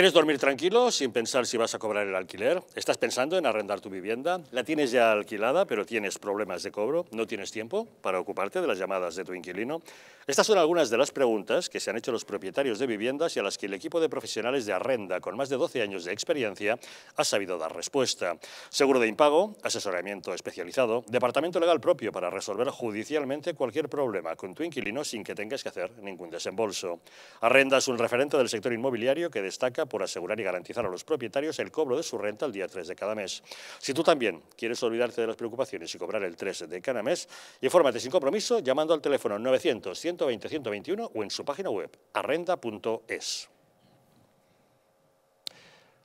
¿Quieres dormir tranquilo sin pensar si vas a cobrar el alquiler? ¿Estás pensando en arrendar tu vivienda? ¿La tienes ya alquilada pero tienes problemas de cobro? ¿No tienes tiempo para ocuparte de las llamadas de tu inquilino? Estas son algunas de las preguntas que se han hecho los propietarios de viviendas y a las que el equipo de profesionales de arrenda con más de 12 años de experiencia ha sabido dar respuesta. Seguro de impago, asesoramiento especializado, departamento legal propio para resolver judicialmente cualquier problema con tu inquilino sin que tengas que hacer ningún desembolso. Arrenda es un referente del sector inmobiliario que destaca por asegurar y garantizar a los propietarios el cobro de su renta el día 3 de cada mes. Si tú también quieres olvidarte de las preocupaciones y cobrar el 3 de cada mes, infórmate sin compromiso llamando al teléfono 900 120 121 o en su página web arrenda.es.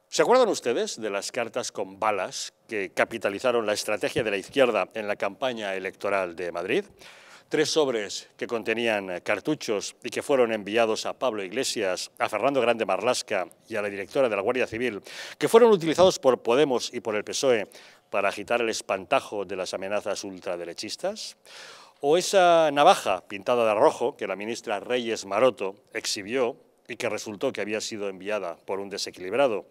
¿Se acuerdan ustedes de las cartas con balas que capitalizaron la estrategia de la izquierda en la campaña electoral de Madrid? Tres sobres que contenían cartuchos y que fueron enviados a Pablo Iglesias, a Fernando Grande Marlasca y a la directora de la Guardia Civil, que fueron utilizados por Podemos y por el PSOE para agitar el espantajo de las amenazas ultraderechistas? ¿O esa navaja pintada de rojo que la ministra Reyes Maroto exhibió y que resultó que había sido enviada por un desequilibrado?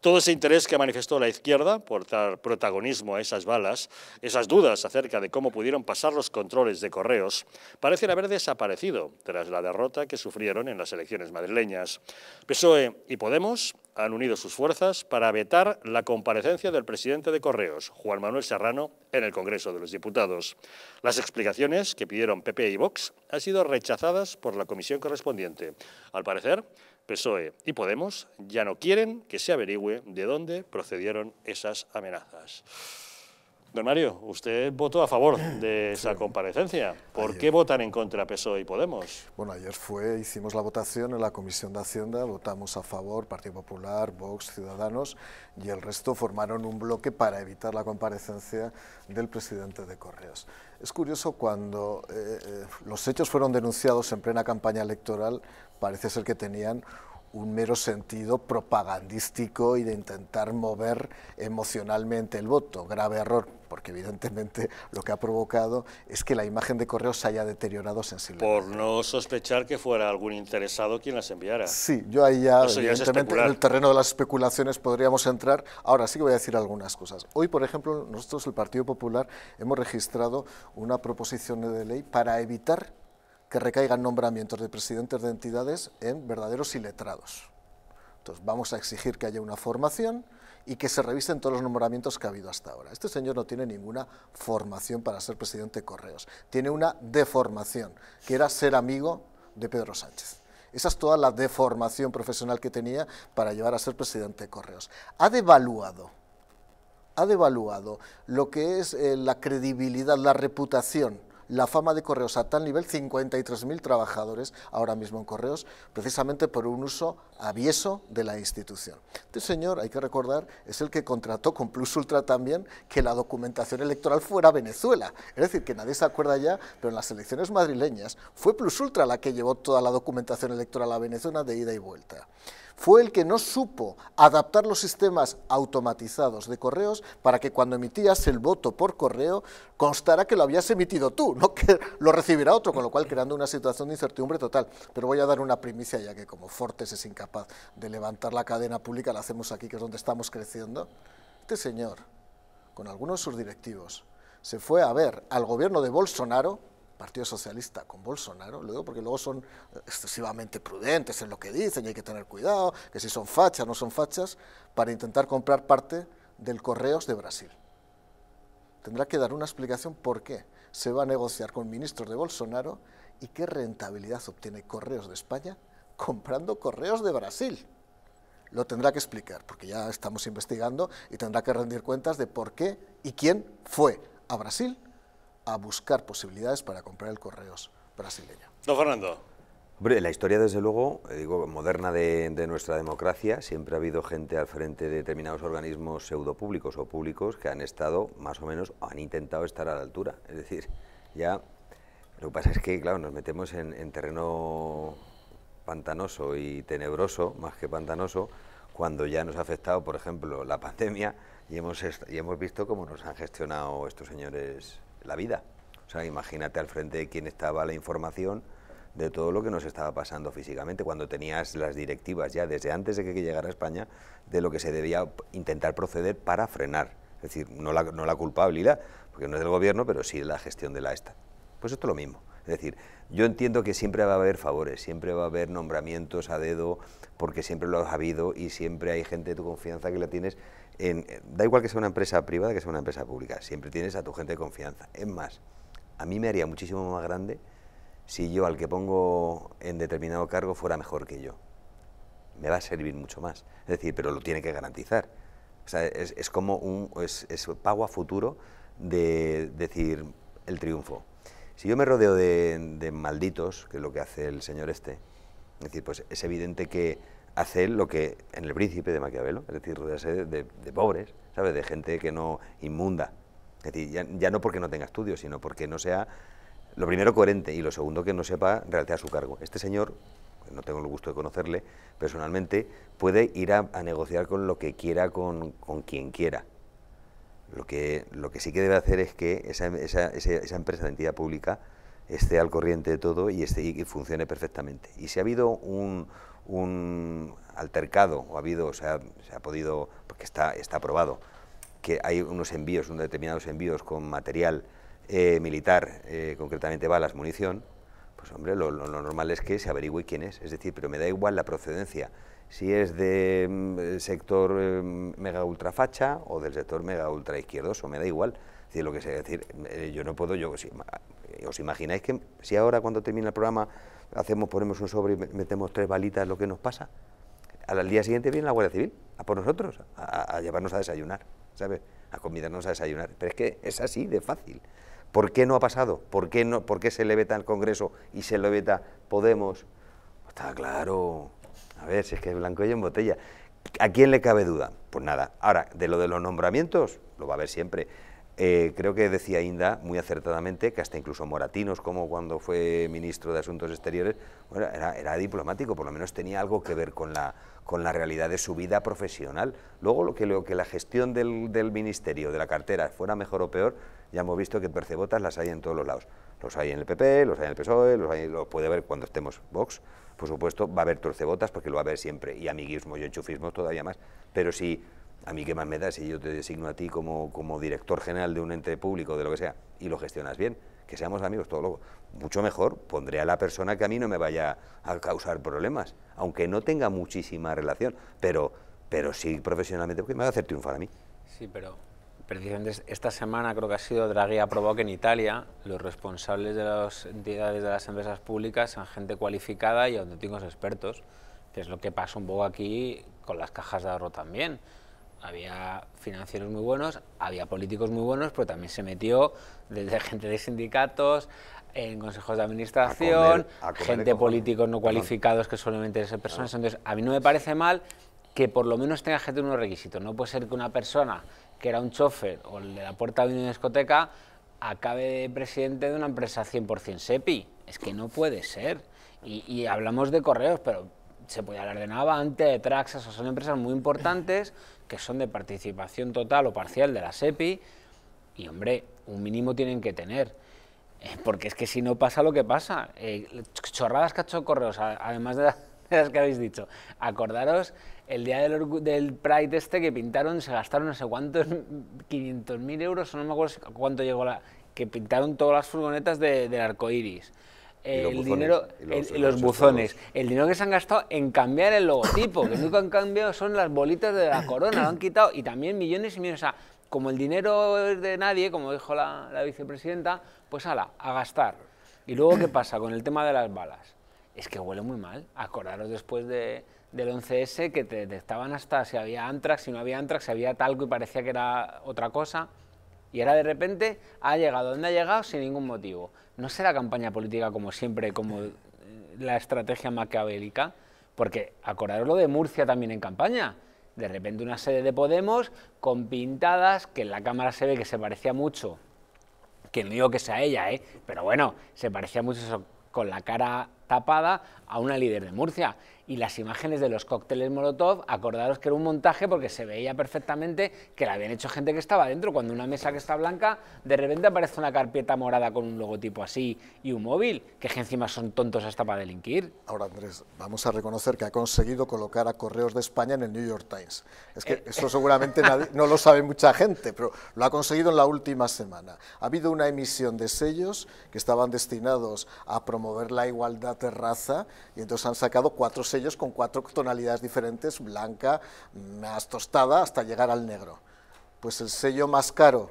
Todo ese interés que manifestó la izquierda por dar protagonismo a esas balas, esas dudas acerca de cómo pudieron pasar los controles de correos, parecen haber desaparecido tras la derrota que sufrieron en las elecciones madrileñas. PSOE y Podemos han unido sus fuerzas para vetar la comparecencia del presidente de Correos, Juan Manuel Serrano, en el Congreso de los Diputados. Las explicaciones que pidieron PP y Vox han sido rechazadas por la comisión correspondiente. Al parecer, PSOE y Podemos ya no quieren que se averigüe de dónde procedieron esas amenazas. Don Mario, usted votó a favor de esa comparecencia. ¿Por qué votan en contra PSOE y Podemos? Bueno, ayer fue, hicimos la votación en la Comisión de Hacienda, votamos a favor Partido Popular, Vox, Ciudadanos y el resto formaron un bloque para evitar la comparecencia del presidente de Correos. Es curioso cuando eh, eh, los hechos fueron denunciados en plena campaña electoral, parece ser que tenían un mero sentido propagandístico y de intentar mover emocionalmente el voto. Grave error, porque evidentemente lo que ha provocado es que la imagen de correos se haya deteriorado sensiblemente. Por no sospechar que fuera algún interesado quien las enviara. Sí, yo ahí ya, evidentemente, en el terreno de las especulaciones podríamos entrar. Ahora sí que voy a decir algunas cosas. Hoy, por ejemplo, nosotros, el Partido Popular, hemos registrado una proposición de ley para evitar que recaigan nombramientos de presidentes de entidades en verdaderos iletrados. Entonces vamos a exigir que haya una formación y que se revisen todos los nombramientos que ha habido hasta ahora. Este señor no tiene ninguna formación para ser presidente de Correos, tiene una deformación, que era ser amigo de Pedro Sánchez. Esa es toda la deformación profesional que tenía para llevar a ser presidente de Correos. Ha devaluado, ha devaluado lo que es eh, la credibilidad, la reputación la fama de Correos a tal nivel, 53.000 trabajadores ahora mismo en Correos, precisamente por un uso avieso de la institución. Este señor, hay que recordar, es el que contrató con Plus Ultra también que la documentación electoral fuera Venezuela. Es decir, que nadie se acuerda ya, pero en las elecciones madrileñas fue Plus Ultra la que llevó toda la documentación electoral a Venezuela de ida y vuelta fue el que no supo adaptar los sistemas automatizados de correos para que cuando emitías el voto por correo constara que lo habías emitido tú, no que lo recibirá otro, con lo cual creando una situación de incertidumbre total. Pero voy a dar una primicia ya que como Fortes es incapaz de levantar la cadena pública, la hacemos aquí, que es donde estamos creciendo. Este señor, con algunos de sus directivos, se fue a ver al gobierno de Bolsonaro Partido Socialista con Bolsonaro, lo porque luego son eh, excesivamente prudentes en lo que dicen y hay que tener cuidado, que si son fachas, no son fachas, para intentar comprar parte del Correos de Brasil. Tendrá que dar una explicación por qué se va a negociar con ministros de Bolsonaro y qué rentabilidad obtiene Correos de España comprando Correos de Brasil. Lo tendrá que explicar, porque ya estamos investigando y tendrá que rendir cuentas de por qué y quién fue a Brasil a buscar posibilidades para comprar el correos brasileño. Don Fernando. la historia, desde luego, eh, digo, moderna de, nuestra democracia, siempre ha habido gente al frente de determinados organismos pseudopúblicos o públicos que han estado, más o menos, o han intentado estar a la altura. Es decir, ya lo que pasa es que, claro, nos metemos en, terreno pantanoso y tenebroso, más que pantanoso, cuando ya nos ha afectado, por ejemplo, la pandemia y hemos, y hemos visto cómo nos han gestionado estos señores la vida. O sea, imagínate al frente de quién estaba la información de todo lo que nos estaba pasando físicamente, cuando tenías las directivas ya desde antes de que llegara a España, de lo que se debía intentar proceder para frenar. Es decir, no la, no la culpabilidad, porque no es del gobierno, pero sí la gestión de la esta. Pues esto es lo mismo. Es decir, yo entiendo que siempre va a haber favores, siempre va a haber nombramientos a dedo, porque siempre lo has habido y siempre hay gente de tu confianza que la tienes. da igual que sea una empresa privada que sea una empresa pública, siempre tienes a tu gente de confianza. Es más, a mí me haría muchísimo más grande si yo al que pongo en determinado cargo fuera mejor que yo. Me va a servir mucho más. Es decir, pero lo tiene que garantizar. es, como un pago a futuro de decir el triunfo. Si yo me rodeo de malditos, que es lo que hace el señor este, es decir, pues es evidente que hace lo que en el príncipe de Maquiavelo, es decir, rodearse de, pobres, ¿sabes? De gente que no inmunda. Es decir, ya, no porque no tenga estudios, sino porque no sea, lo primero, coherente y lo segundo, que no sepa realizar su cargo. Este señor, pues no tengo el gusto de conocerle personalmente, puede ir a, negociar con lo que quiera, con, quien quiera. Lo que, lo que sí que debe hacer es que esa, esa, esa empresa de entidad pública esté al corriente de todo y, esté, y funcione perfectamente. Y si ha habido un, altercado, o ha habido, o sea, se ha podido, porque está, está aprobado, que hay unos envíos, unos determinados envíos con material eh, militar, eh, concretamente balas, munición, pues hombre, lo, normal es que se averigüe quién es. Es decir, pero me da igual la procedencia, si es del de, mm, eh, sector mega mega ultrafacha o del sector mega ultra izquierdoso, me da igual. Es decir, lo que sé decir, yo no puedo, yo sí. Eh, ¿Os imagináis que si ahora cuando termina el programa hacemos, ponemos un sobre y metemos tres balitas lo que nos pasa? Al día siguiente viene la Guardia Civil a por nosotros, a, llevarnos a desayunar, ¿sabes? A convidarnos a desayunar. Pero es que es así de fácil. ¿Por qué no ha pasado? ¿Por qué, no, por se le veta al Congreso y se le veta Podemos? Está claro. A ver, si es que es blanco y en botella. ¿A quién le cabe duda? Pues nada. Ahora, de lo de los nombramientos, lo va a haber siempre. Eh, creo que decía Inda muy acertadamente que hasta incluso Moratinos, como cuando fue ministro de Asuntos Exteriores, era, diplomático, por lo menos tenía algo que ver con la, con la realidad de su vida profesional. Luego, lo que, lo que la gestión del, del ministerio, de la cartera, fuera mejor o peor, ya hemos visto que percebotas las hay en todos los lados. Los hay en el PP, los hay en el PSOE, los, hay, los puede haber cuando estemos Vox, por supuesto, va a haber torcebotas porque lo va a haber siempre, y amiguismo y enchufismo todavía más. Pero si a mí qué más me da si yo te designo a ti como, director general de un ente público, de lo que sea, y lo gestionas bien, que seamos amigos, todo lo mucho mejor, pondré a la persona que a mí no me vaya a causar problemas, aunque no tenga muchísima relación, pero, pero sí profesionalmente, porque me va a hacer triunfar a mí. Sí, pero precisamente esta semana creo que ha sido Draghi ha aprobado que en Italia los responsables de las entidades de las empresas públicas son gente cualificada y auténticos expertos, que es lo que pasa un poco aquí con las cajas de ahorro también había financieros muy buenos, había políticos muy buenos, pero también se metió desde gente de sindicatos, en consejos de administración, gente políticos no cualificados que solamente esas personas. Entonces, a mí no me parece mal que por lo menos tenga gente unos requisitos. No puede ser que una persona que era un chofer o el de la puerta de una discoteca acabe de presidente de una empresa 100% SEPI. Es que no puede ser. Y, hablamos de correos, pero se puede hablar de Navante, de Traxas, son empresas muy importantes que son de participación total o parcial de la SEPI, y hombre, un mínimo tienen que tener, eh, porque es que si no pasa lo que pasa. Eh, chorradas cacho correos, además de, las que habéis dicho. Acordaros el día del, del, Pride este que pintaron, se gastaron no sé cuántos, 500.000 euros, no me acuerdo cuánto llegó la... que pintaron todas las furgonetas del arco iris el dinero, los, buzones, el dinero que se han gastado en cambiar el logotipo, que nunca han cambiado son las bolitas de la corona, lo han quitado, y también millones y millones. O sea, como el dinero es de nadie, como dijo la, vicepresidenta, pues ala, a gastar. Y luego, ¿qué pasa con el tema de las balas? Es que huele muy mal. Acordaros después del 11S que te detectaban hasta si había antrax, si no había antrax, si había talco y parecía que era otra cosa. Y era de repente ha llegado donde ha llegado sin ningún motivo. ¿no será campaña política como siempre, como eh, la estrategia maquiavélica? Porque acordaros lo de Murcia también en campaña. De repente una sede de Podemos con pintadas que en la cámara se ve que se parecía mucho, que no digo que sea ella, ¿eh? pero bueno, se parecía mucho eso, con la cara tapada a una líder de Murcia y las imágenes de los cócteles Molotov, acordaros que era un montaje porque se veía perfectamente que la habían hecho gente que estaba dentro, cuando una mesa que está blanca, de repente aparece una carpeta morada con un logotipo así y un móvil, que encima son tontos hasta para delinquir. Ahora, Andrés, vamos a reconocer que ha conseguido colocar a Correos de España en el New York Times. Es que eh, eso eh. seguramente no lo sabe mucha gente, pero lo ha conseguido en la última semana. Ha habido una emisión de sellos que estaban destinados a promover la igualdad de raza y entonces han sacado cuatro sellos ellos con cuatro tonalidades diferentes, blanca, más tostada, hasta llegar al negro. Pues el sello más caro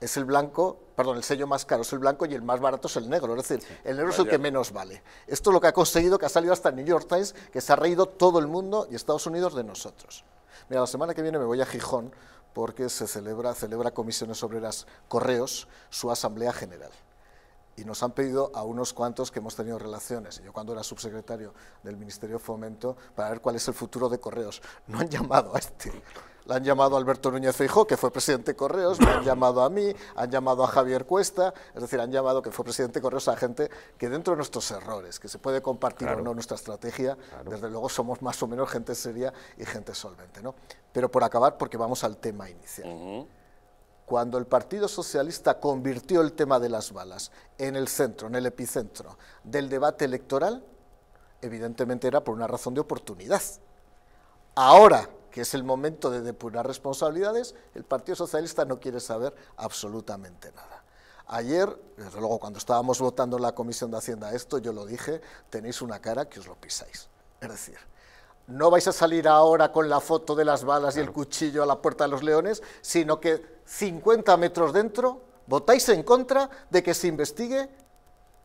es el blanco, perdón, el sello más caro es el blanco y el más barato es el negro. Es decir, el negro es el que menos vale. Esto es lo que ha conseguido que ha salido hasta New York Times, que se ha reído todo el mundo y Estados Unidos de nosotros. Mira, la semana que viene me voy a Gijón porque se celebra, celebra Comisiones Obreras Correos su Asamblea General y nos han pedido a unos cuantos que hemos tenido relaciones, yo cuando era subsecretario del Ministerio de Fomento, para ver cuál es el futuro de Correos. No han llamado a este. Le han llamado a Alberto Núñez Feijó, que fue presidente de Correos, me han llamado a mí, han llamado a Javier Cuesta, es decir, han llamado que fue presidente de Correos a gente que dentro de nuestros errores, que se puede compartir o no nuestra estrategia, desde luego somos más o menos gente seria y gente solvente. ¿no? Pero por acabar, porque vamos al tema inicial cuando el Partido Socialista convirtió el tema de las balas en el centro, en el epicentro del debate electoral, evidentemente era por una razón de oportunidad. Ahora que es el momento de depurar responsabilidades, el Partido Socialista no quiere saber absolutamente nada. Ayer, desde luego cuando estábamos votando en la Comisión de Hacienda esto, yo lo dije, tenéis una cara que os lo pisáis. Es decir, no vais a salir ahora con la foto de las balas y el cuchillo a la puerta de los leones, sino que 50 metros dentro, votáis en contra de que se investigue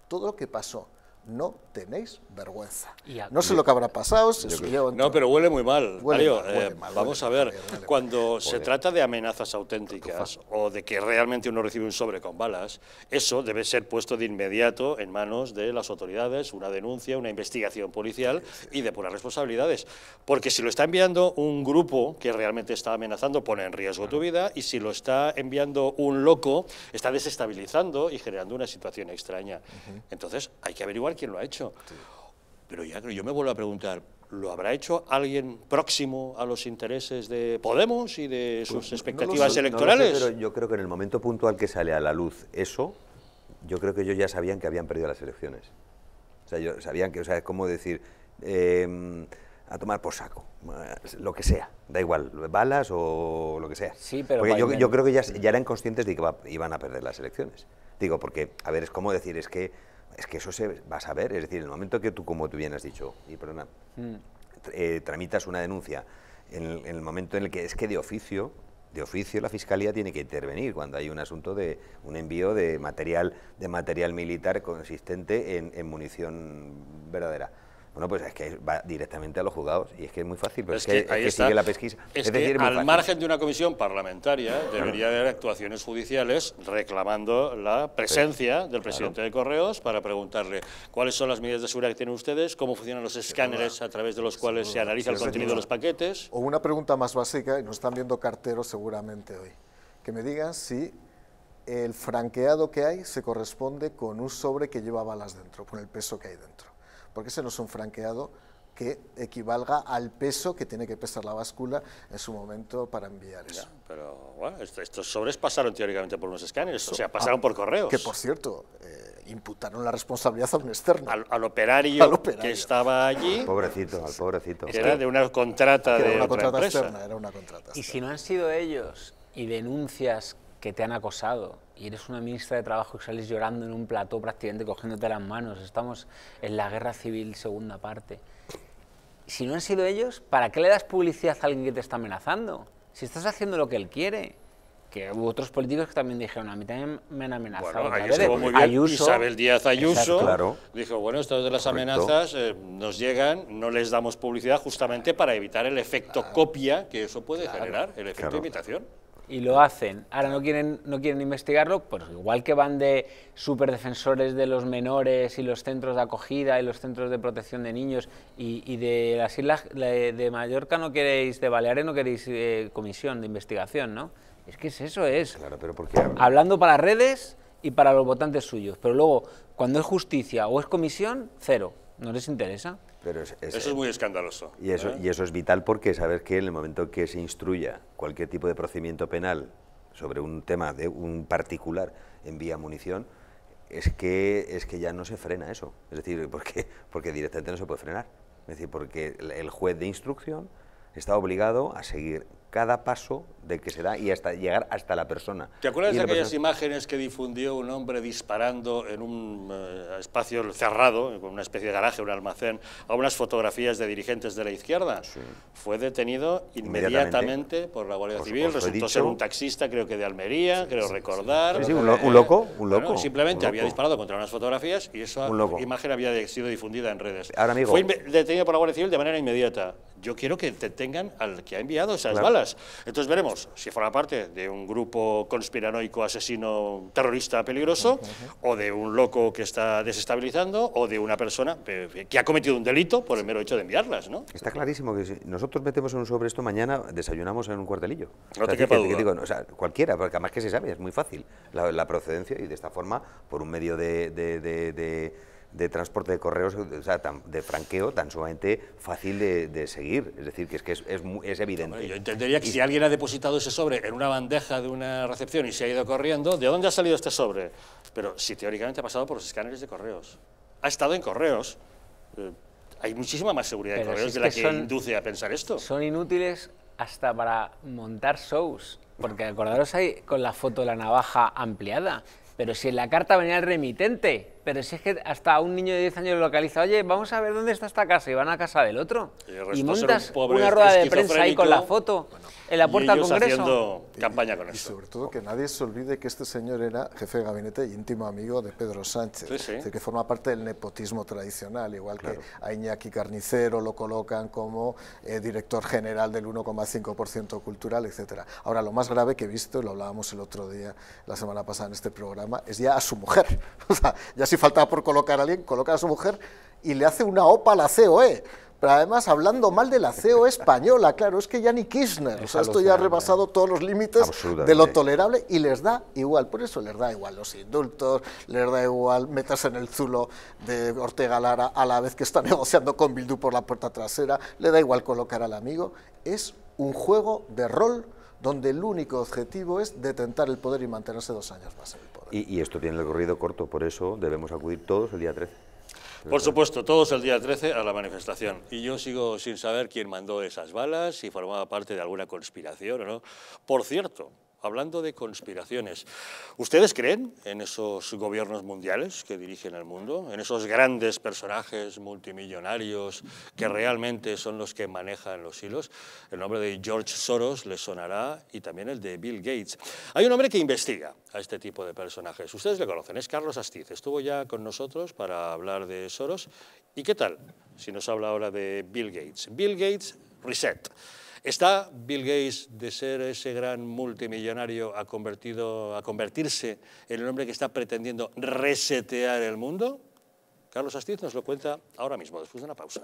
todo lo que pasó no tenéis vergüenza. No sé lo que habrá pasado. no, pero huele muy mal. Eh, vamos a ver, cuando se trata de amenazas auténticas o de que realmente uno recibe un sobre con balas, eso debe ser puesto de inmediato en manos de las autoridades, una denuncia, una investigación policial y de y responsabilidades. Porque si lo está enviando un grupo que realmente está amenazando, pone en riesgo tu vida y si lo está enviando un loco, está desestabilizando y generando una situación extraña. Entonces, hay que averiguar quien lo ha hecho. Pero ya yo me vuelvo a preguntar, ¿lo habrá hecho alguien próximo a los intereses de Podemos y de pues sus expectativas electorales? pero yo creo que en el momento puntual que sale a la luz eso, yo creo que ellos ya sabían que habían perdido las elecciones. O sea, yo, sabían que, o sea, es como decir, em, a tomar por saco, lo que sea, da igual, balas o lo que sea. Sí, pero porque yo, creo que ya, eran conscientes de que iban a perder las elecciones. Digo, porque, a ver, es como decir, es que es que eso se va a saber, es decir, en el momento que tú, como tú bien has dicho, y perdona, mm. eh, tramitas una denuncia, en el, momento en el que es que de oficio, de oficio la fiscalía tiene que intervenir cuando hay un asunto de un envío de material, de material militar consistente en munición verdadera bueno, pues es que va directamente a los juzgados y es que es muy fácil, pero es, que, sigue la pesquisa. Es, decir, al margen de una comisión parlamentaria debería haber actuaciones judiciales reclamando la presencia del presidente de Correos para preguntarle cuáles son las medidas de seguridad que tienen ustedes, cómo funcionan los escáneres a través de los cuales se analiza el contenido de los paquetes. O una pregunta más básica, y nos están viendo carteros seguramente hoy, que me digan si el franqueado que hay se corresponde con un sobre que lleva balas dentro, con el peso que hay dentro porque ese no es un franqueado que equivalga al peso que tiene que pesar la báscula en su momento para enviar eso. pero bueno, estos sobres pasaron teóricamente por unos escáneres, o sea, ah, pasaron por correos. Que por cierto, eh, imputaron la responsabilidad a un externo. Al, operario que estaba allí. Pobrecito, al pobrecito. era de una contrata de una contrata externa, era una contrata externa. Y si no han sido ellos y denuncias que te han acosado y eres una ministra de Trabajo y sales llorando en un plató prácticamente cogiéndote las manos. Estamos en la guerra civil segunda parte. Si no han sido ellos, ¿para qué le das publicidad a alguien que te está amenazando? Si estás haciendo lo que él quiere. Que hubo otros políticos que también dijeron, a mí también me han amenazado. Isabel Díaz Ayuso claro. dijo, bueno, estas de las amenazas eh, nos llegan, no les damos publicidad justamente para evitar el efecto copia que eso puede generar, el efecto imitación y lo hacen, ahora no quieren, no quieren investigarlo, pues igual que van de superdefensores de los menores y los centros de acogida y los centros de protección de niños y, de las islas de, Mallorca no queréis, de Baleares no queréis eh, comisión de investigación, ¿no? Es que eso es. Claro, pero qué Hablando para redes y para los votantes suyos, pero luego cuando es justicia o es comisión, cero, no les interesa eso es muy escandaloso. Y eso, ¿eh? y eso es vital porque sabes que en el momento que se instruya cualquier tipo de procedimiento penal sobre un tema de un particular en vía munición, es que, es que ya no se frena eso. Es decir, porque, porque directamente no se puede frenar. Es decir, porque el juez de instrucción está obligado a seguir cada paso de que se da y hasta llegar hasta la persona. ¿Te acuerdas de aquellas imágenes que difundió un hombre disparando en un eh, espacio cerrado, con una especie de garaje, un almacén, a unas fotografías de dirigentes de la izquierda? Fue detenido inmediatamente, por la Guardia Civil, resultó ser un taxista, creo que de Almería, creo recordar. Sí, sí, un, loco, un loco. simplemente había disparado contra unas fotografías y esa imagen había sido difundida en redes. Ahora, Fue detenido por la Guardia Civil de manera inmediata yo quiero que tengan al que ha enviado esas balas. Entonces veremos si forma parte de un grupo conspiranoico, asesino, terrorista peligroso, o de un loco que está desestabilizando, o de una persona eh, que ha cometido un delito por el mero hecho de enviarlas. ¿no? Está clarísimo que si nosotros metemos en un sobre esto mañana, desayunamos en un cuartelillo. cualquiera, porque además que se sabe, es muy fácil la, procedencia y de esta forma, por un medio de de transporte de correos, o sea, de franqueo tan sumamente fácil de, seguir. Es decir, que es que es, es, evidente. yo entendería que si alguien ha depositado ese sobre en una bandeja de una recepción y se ha ido corriendo, ¿de dónde ha salido este sobre? Pero si teóricamente ha pasado por los escáneres de correos, ha estado en correos. Eh, hay muchísima más seguridad en correos de la que, induce a pensar esto. Son inútiles hasta para montar shows. Porque acordaros ahí con la foto de la navaja ampliada. Pero si en la carta venía el remitente, pero si es que hasta un niño de 10 años lo localiza, oye, vamos a ver dónde está esta casa, y van a casa del otro. Y, montas una rueda de prensa ahí con la foto en la puerta del Congreso. campaña con y, sobre todo que nadie se olvide que este señor era jefe de gabinete y e íntimo amigo de Pedro Sánchez, que forma parte del nepotismo tradicional, igual que a Iñaki Carnicero lo colocan como eh, director general del 1,5% cultural, etcétera. Ahora, lo más grave que he visto, y lo hablábamos el otro día, la semana pasada en este programa, es ya a su mujer. o sea, ya se si faltaba por colocar a alguien, coloca a su mujer y le hace una opa a la COE. Pero además hablando mal de la COE española, claro, es que ya ni Kirchner, o sea, esto ya ha rebasado todos los límites de lo tolerable y les da igual, por eso les da igual los indultos, les da igual meterse en el zulo de Ortega Lara a la vez que está negociando con Bildu por la puerta trasera, le da igual colocar al amigo, es un juego de rol donde el único objetivo es detentar el poder y mantenerse dos años más. Y, esto tiene el recorrido corto, por eso debemos acudir todos el día 13. Por supuesto, todos el día 13 a la manifestación. Y yo sigo sin saber quién mandó esas balas, si formaba parte de alguna conspiración o no. Por cierto, hablando de conspiraciones, ¿ustedes creen en esos gobiernos mundiales que dirigen el mundo? ¿En esos grandes personajes multimillonarios que realmente son los que manejan los hilos? El nombre de George Soros le sonará y también el de Bill Gates. Hay un hombre que investiga a este tipo de personajes. Ustedes le conocen, es Carlos Astiz. Estuvo ya con nosotros para hablar de Soros. ¿Y qué tal si nos habla ahora de Bill Gates? Bill Gates Reset. ¿Está Bill Gates de ser ese gran multimillonario a, convertido, a convertirse en el hombre que está pretendiendo resetear el mundo? Carlos Astiz nos lo cuenta ahora mismo, después de una pausa.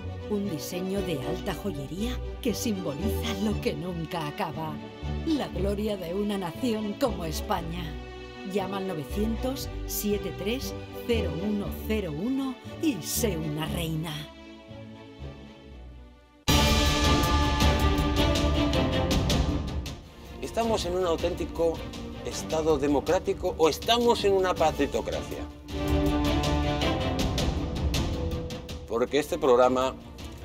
un diseño de alta joyería que simboliza lo que nunca acaba, la gloria de una nación como España. Llama al 900-730101 y sé una reina. ¿Estamos en un auténtico Estado democrático o estamos en una patritocracia? Porque este programa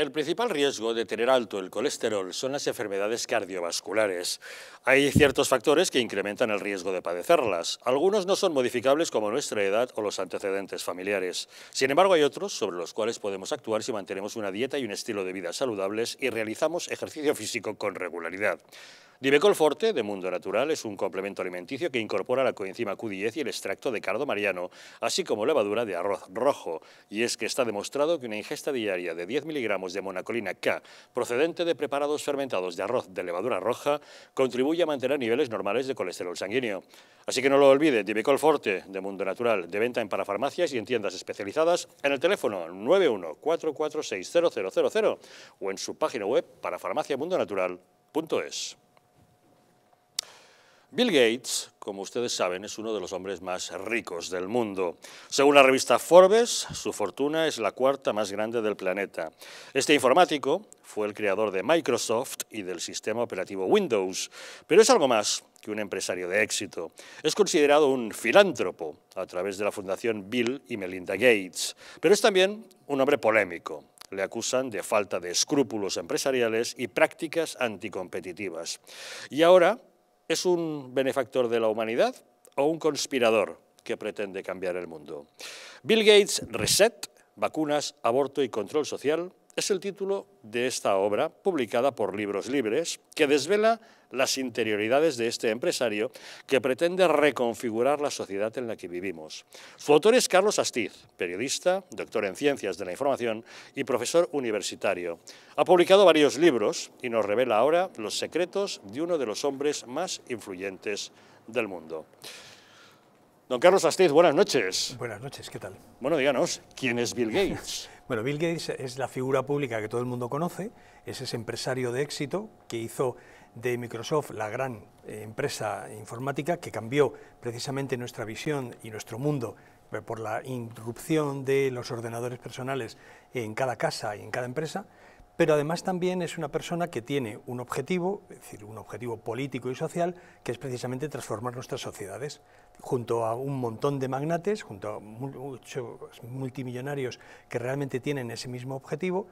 El principal riesgo de tener alto el colesterol son las enfermedades cardiovasculares. Hay ciertos factores que incrementan el riesgo de padecerlas. Algunos no son modificables como nuestra edad o los antecedentes familiares. Sin embargo, hay otros sobre los cuales podemos actuar si mantenemos una dieta y un estilo de vida saludables y realizamos ejercicio físico con regularidad. Forte de Mundo Natural, es un complemento alimenticio que incorpora la coenzima Q10 y el extracto de cardo mariano, así como levadura de arroz rojo. Y es que está demostrado que una ingesta diaria de 10 miligramos de monacolina K, procedente de preparados fermentados de arroz de levadura roja, contribuye a mantener niveles normales de colesterol sanguíneo. Así que no lo olvide, Forte de Mundo Natural, de venta en parafarmacias y en tiendas especializadas, en el teléfono 914460000 o en su página web parafarmaciamundonatural.es. Bill Gates, como ustedes saben, es uno de los hombres más ricos del mundo. Según la revista Forbes, su fortuna es la cuarta más grande del planeta. Este informático fue el creador de Microsoft y del sistema operativo Windows, pero es algo más que un empresario de éxito. Es considerado un filántropo a través de la Fundación Bill y Melinda Gates, pero es también un hombre polémico, le acusan de falta de escrúpulos empresariales y prácticas anticompetitivas. Y ahora ¿Es un benefactor de la humanidad o un conspirador que pretende cambiar el mundo? Bill Gates, reset, vacunas, aborto y control social es el título de esta obra, publicada por Libros Libres, que desvela las interioridades de este empresario que pretende reconfigurar la sociedad en la que vivimos. Su autor es Carlos Astiz, periodista, doctor en ciencias de la información y profesor universitario. Ha publicado varios libros y nos revela ahora los secretos de uno de los hombres más influyentes del mundo. Don Carlos Astiz, buenas noches. Buenas noches, ¿qué tal? Bueno, díganos, ¿quién es Bill Gates? Bueno, Bill Gates es la figura pública que todo el mundo conoce, es ese empresario de éxito que hizo de Microsoft la gran eh, empresa informática que cambió precisamente nuestra visión y nuestro mundo eh, por la irrupción de los ordenadores personales en cada casa y en cada empresa pero además también es una persona que tiene un objetivo, es decir, un objetivo político y social, que es precisamente transformar nuestras sociedades. Junto a un montón de magnates, junto a muchos multimillonarios que realmente tienen ese mismo objetivo,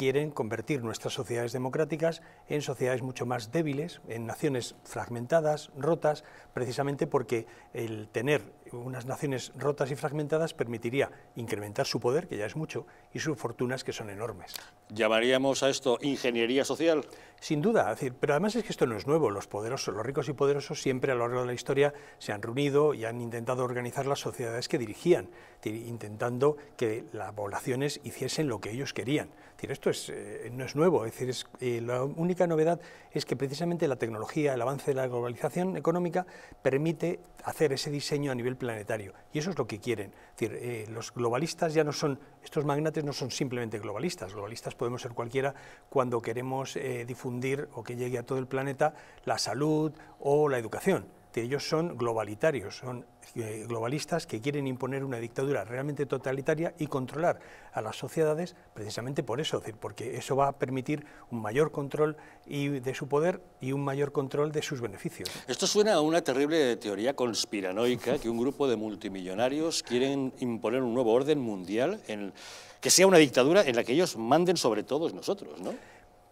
quieren convertir nuestras sociedades democráticas en sociedades mucho más débiles, en naciones fragmentadas, rotas, precisamente porque el tener unas naciones rotas y fragmentadas permitiría incrementar su poder, que ya es mucho, y sus fortunas, que son enormes. ¿Llamaríamos a esto ingeniería social? Sin duda, pero además es que esto no es nuevo. Los poderosos, los ricos y poderosos siempre a lo largo de la historia se han reunido y han intentado organizar las sociedades que dirigían, intentando que las poblaciones hiciesen lo que ellos querían esto es, eh, no es nuevo, es decir, eh, la única novedad es que precisamente la tecnología, el avance de la globalización económica permite hacer ese diseño a nivel planetario y eso es lo que quieren. decir, eh, los globalistas ya no son, estos magnates no son simplemente globalistas, globalistas podemos ser cualquiera cuando queremos difundir o que llegue a todo el planeta la salud o la educación que ellos son globalitarios, son eh, globalistas que quieren imponer una dictadura realmente totalitaria y controlar a las sociedades precisamente por eso, decir, porque eso va a permitir un mayor control y, de su poder y un mayor control de sus beneficios. Esto suena a una terrible teoría conspiranoica, que un grupo de multimillonarios quieren imponer un nuevo orden mundial en, que sea una dictadura en la que ellos manden sobre todos nosotros, ¿no?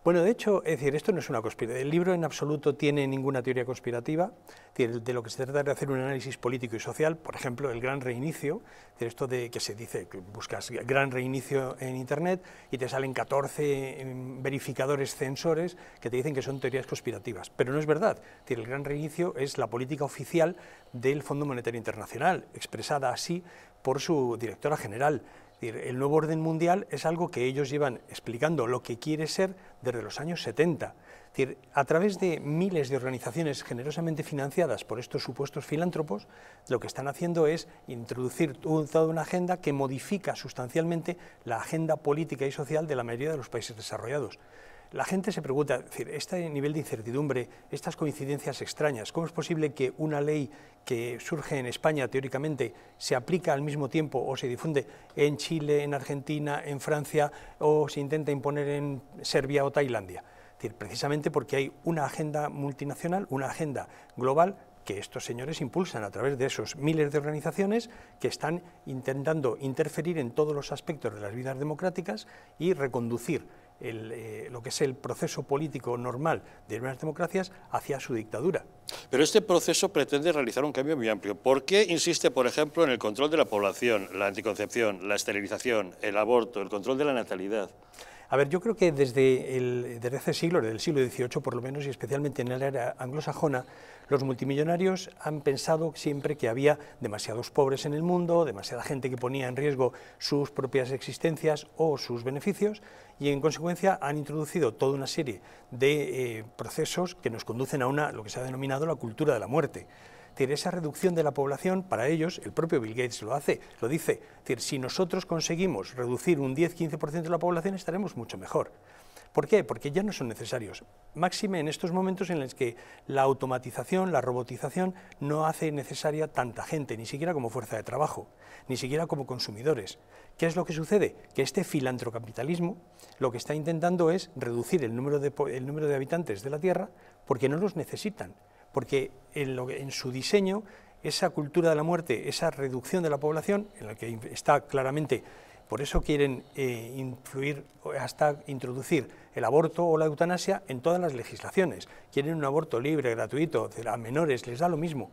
Bueno, de hecho, es decir, esto no es una conspiración. El libro en absoluto tiene ninguna teoría conspirativa. De lo que se trata de hacer un análisis político y social, por ejemplo, el gran reinicio, esto de que se dice que buscas gran reinicio en Internet y te salen 14 em, verificadores censores que te dicen que son teorías conspirativas. Pero no es verdad. El gran reinicio es la política oficial del Fondo Monetario Internacional, expresada así por su directora general. El nuevo orden mundial es algo que ellos llevan explicando lo que quiere ser desde los años 70. A través de miles de organizaciones generosamente financiadas por estos supuestos filántropos, lo que están haciendo es introducir toda una agenda que modifica sustancialmente la agenda política y social de la mayoría de los países desarrollados la gente se pregunta, decir, este nivel de incertidumbre, estas coincidencias extrañas, ¿cómo es posible que una ley que surge en España teóricamente se aplica al mismo tiempo o se difunde en Chile, en Argentina, en Francia o se intenta imponer en Serbia o Tailandia? precisamente porque hay una agenda multinacional, una agenda global que estos señores impulsan a través de esos miles de organizaciones que están intentando interferir en todos los aspectos de las vidas democráticas y reconducir eh, lo que es el proceso político normal de las democracias hacia su dictadura. Pero este proceso pretende realizar un cambio muy amplio. ¿Por qué insiste, por ejemplo, en el control de la población, la anticoncepción, la esterilización, el aborto, el control de la natalidad? A ver, yo creo que desde, el, desde desde el siglo XVIII por lo menos, y especialmente en el era anglosajona, los multimillonarios han pensado siempre que había demasiados pobres en el mundo, demasiada gente que ponía en riesgo sus propias existencias o sus beneficios, y en consecuencia han introducido toda una serie de eh, procesos que nos conducen a una, lo que se ha denominado la cultura de la muerte decir, esa reducción de la población, para ellos, el propio Bill Gates lo hace, lo dice, decir, si nosotros conseguimos reducir un 10-15% de la población estaremos mucho mejor. ¿Por qué? Porque ya no son necesarios. Máxime en estos momentos en los que la automatización, la robotización, no hace necesaria tanta gente, ni siquiera como fuerza de trabajo, ni siquiera como consumidores. ¿Qué es lo que sucede? Que este filantrocapitalismo lo que está intentando es reducir el número de habitantes de la Tierra porque no los necesitan porque en, su diseño esa cultura de la muerte, esa reducción de la población, en la que está claramente, por eso quieren eh, influir hasta introducir el aborto o la eutanasia en todas las legislaciones. Quieren un aborto libre, gratuito, a menores, les da lo mismo.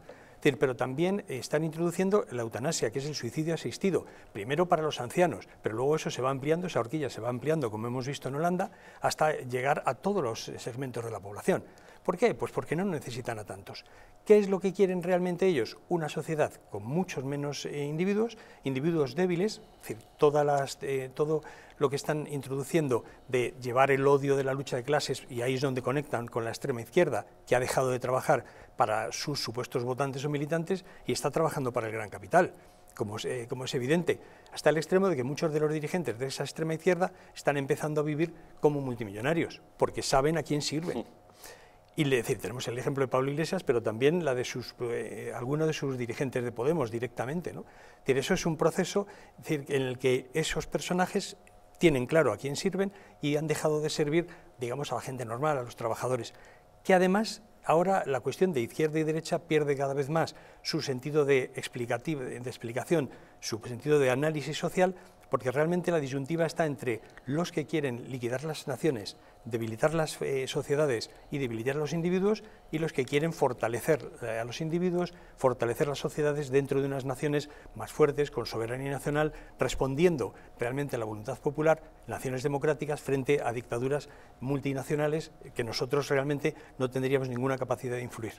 Pero también están introduciendo la eutanasia, que es el suicidio asistido, primero para los ancianos, pero luego eso se va ampliando, esa horquilla se va ampliando, como hemos visto en Holanda, hasta llegar a todos los segmentos de la población. ¿Por qué? Pues porque no necesitan a tantos. ¿Qué es lo que quieren realmente ellos? Una sociedad con muchos menos eh, individuos, individuos débiles, es decir, todas las, eh, todo lo que están introduciendo de llevar el odio de la lucha de clases, y ahí es donde conectan con la extrema izquierda, que ha dejado de trabajar para sus supuestos votantes o militantes y está trabajando para el gran capital. Como eh, como es, evidente, hasta el extremo de que muchos de los dirigentes de esa extrema izquierda están empezando a vivir como multimillonarios, porque saben a quién sirven. Y decir, tenemos el ejemplo de Pablo Iglesias, pero también la de sus, eh, algunos de sus dirigentes de Podemos directamente. ¿no? eso es un proceso en el que esos personajes tienen claro a quién sirven y han dejado de servir, digamos, a la gente normal, a los trabajadores, que además ahora la cuestión de izquierda y derecha pierde cada vez más su sentido de, de explicación, su sentido de análisis social porque realmente la disyuntiva está entre los que quieren liquidar las naciones, debilitar las eh, sociedades y debilitar a los individuos, y los que quieren fortalecer eh, a los individuos, fortalecer las sociedades dentro de unas naciones más fuertes, con soberanía nacional, respondiendo realmente a la voluntad popular, naciones democráticas frente a dictaduras multinacionales que nosotros realmente no tendríamos ninguna capacidad de influir.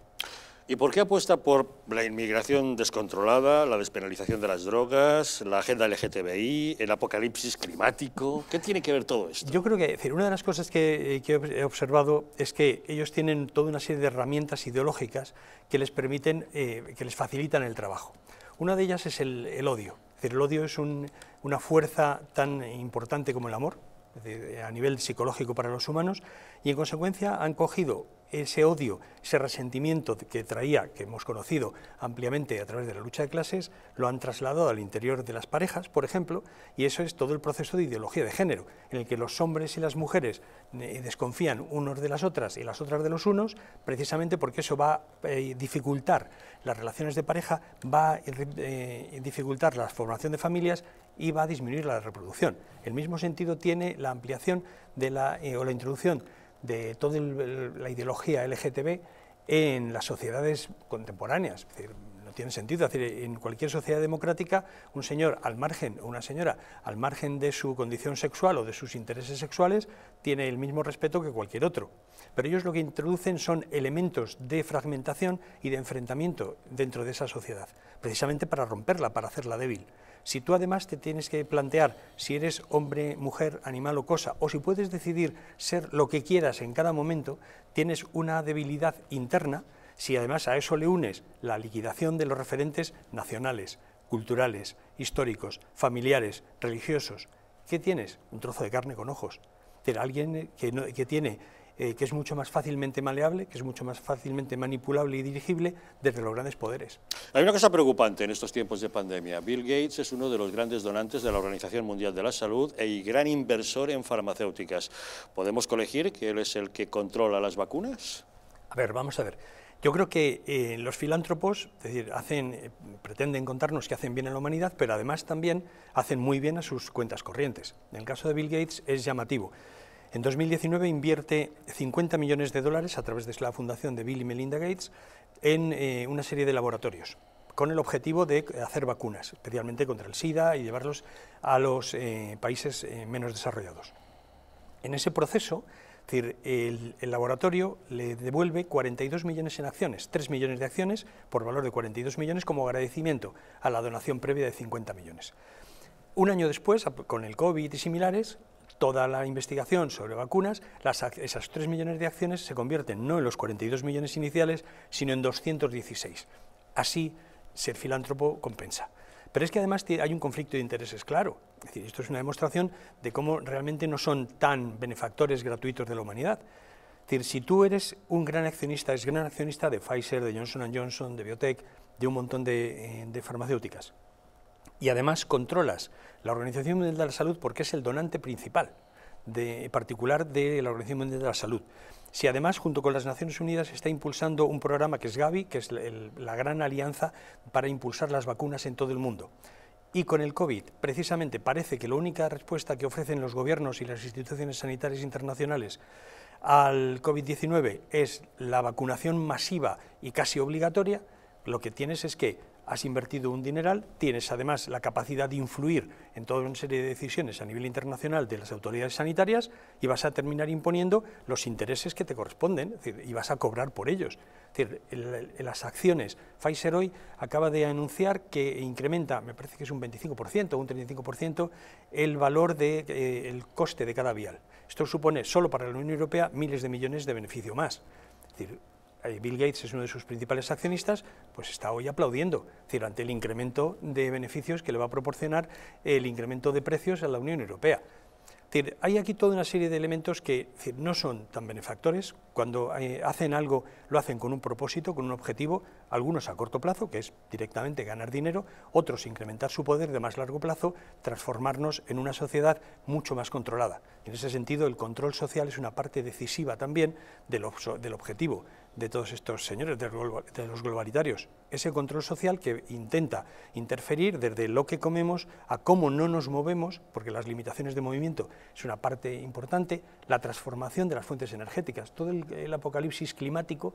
¿Y por qué apuesta por la inmigración descontrolada, la despenalización de las drogas, la agenda LGTBI, el apocalipsis climático? ¿Qué tiene que ver todo esto? Yo creo que decir, una de las cosas que, eh, he observado es que ellos tienen toda una serie de herramientas ideológicas que les permiten, eh, que les facilitan el trabajo. Una de ellas es el, odio. el odio es una fuerza tan importante como el amor, a nivel psicológico para los humanos, y en consecuencia han cogido ese odio, ese resentimiento que traía, que hemos conocido ampliamente a través de la lucha de clases, lo han trasladado al interior de las parejas, por ejemplo, y eso es todo el proceso de ideología de género, en el que los hombres y las mujeres eh, desconfían unos de las otras y las otras de los unos, precisamente porque eso va a eh, dificultar las relaciones de pareja, va a eh, dificultar la formación de familias y va a disminuir la reproducción. El mismo sentido tiene la ampliación de la, o la introducción de toda la ideología LGTB en las sociedades contemporáneas tiene sentido. Es decir, en cualquier sociedad democrática, un señor al margen, o una señora al margen de su condición sexual o de sus intereses sexuales, tiene el mismo respeto que cualquier otro. Pero ellos lo que introducen son elementos de fragmentación y de enfrentamiento dentro de esa sociedad, precisamente para romperla, para hacerla débil. Si tú además te tienes que plantear si eres hombre, mujer, animal o cosa, o si puedes decidir ser lo que quieras en cada momento, tienes una debilidad interna si además a eso le unes la liquidación de los referentes nacionales, culturales, históricos, familiares, religiosos, ¿qué tienes? Un trozo de carne con ojos. Pero alguien que, tiene eh, que es mucho más fácilmente maleable, que es mucho más fácilmente manipulable y dirigible desde los grandes poderes. Hay una cosa preocupante en estos tiempos de pandemia. Bill Gates es uno de los grandes donantes de la Organización Mundial de la Salud e y gran inversor en farmacéuticas. ¿Podemos colegir que él es el que controla las vacunas? A ver, vamos a ver. Yo creo que eh, los filántropos, decir, eh, pretenden contarnos que hacen bien a la humanidad, pero además también hacen muy bien a sus cuentas corrientes. En el caso de Bill Gates es llamativo. En 2019 invierte 50 millones de dólares a través de la fundación de Bill y Melinda Gates en eh, una serie de laboratorios con el objetivo de hacer vacunas, especialmente contra el SIDA y llevarlos a los países menos desarrollados. En ese proceso, es decir, el, laboratorio le devuelve 42 millones en acciones, 3 millones de acciones por valor de 42 millones como agradecimiento a la donación previa de 50 millones. Un año después, con el COVID y similares, toda la investigación sobre vacunas, esas 3 millones de acciones se convierten no en los 42 millones iniciales, sino en 216. Así, ser filántropo compensa. Pero es que además hay un conflicto de intereses claro. Es decir, esto es una demostración de cómo realmente no son tan benefactores gratuitos de la humanidad. Es decir, si tú eres un gran accionista, es gran accionista de Pfizer, de Johnson Johnson, de Biotech, de un montón de, eh, de farmacéuticas, y además controlas la Organización Mundial de la Salud porque es el donante principal, en particular de la Organización Mundial de la Salud. Si además, junto con las Naciones Unidas, está impulsando un programa que es Gavi, que es la gran alianza para impulsar las vacunas en todo el mundo. Y con el COVID, precisamente parece que la única respuesta que ofrecen los gobiernos y las instituciones sanitarias internacionales al COVID-19 es la vacunación masiva y casi obligatoria, lo que tienes es que has invertido un dineral, tienes además la capacidad de influir en toda una serie de decisiones a nivel internacional de las autoridades sanitarias y vas a terminar imponiendo los intereses que te corresponden y vas a cobrar por ellos. decir, las acciones, Pfizer hoy acaba de anunciar que incrementa, me parece que es un 25% o un 35%, el valor del de, eh, el coste de cada vial. Esto supone solo para la Unión Europea miles de millones de beneficio más. Eh, Bill Gates es uno de sus principales accionistas, pues está hoy aplaudiendo, ante el incremento de beneficios que le va a proporcionar el incremento de precios a la Unión Europea. hay aquí toda una serie de elementos que no son tan benefactores. Cuando eh, hacen algo, lo hacen con un propósito, con un objetivo, algunos a corto plazo, que es directamente ganar dinero, otros incrementar su poder de más largo plazo, transformarnos en una sociedad mucho más controlada. En ese sentido, el control social es una parte decisiva también del objetivo de todos estos señores, de los globalitarios. Ese control social que intenta interferir desde lo que comemos a cómo no nos movemos, porque las limitaciones de movimiento es una parte importante, la transformación de las fuentes energéticas, todo el apocalipsis climático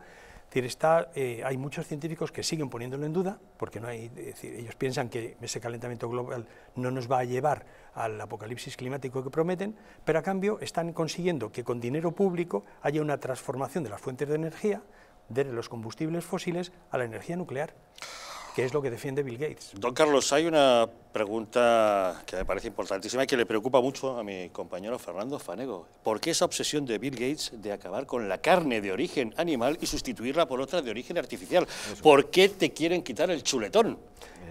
está, eh, hay muchos científicos que siguen poniéndolo en duda, porque no hay, ellos piensan que ese calentamiento global no nos va a llevar al apocalipsis climático que prometen, pero a cambio están consiguiendo que con dinero público haya una transformación de las fuentes de energía, de los combustibles fósiles a la energía nuclear. ¿Qué es lo que defiende Bill Gates. Don Carlos, hay una pregunta que me parece importantísima y que le preocupa mucho a mi compañero Fernando Fanego. ¿Por qué esa obsesión de Bill Gates de acabar con la carne de origen animal y sustituirla por otra de origen artificial? ¿Por qué te quieren quitar el chuletón?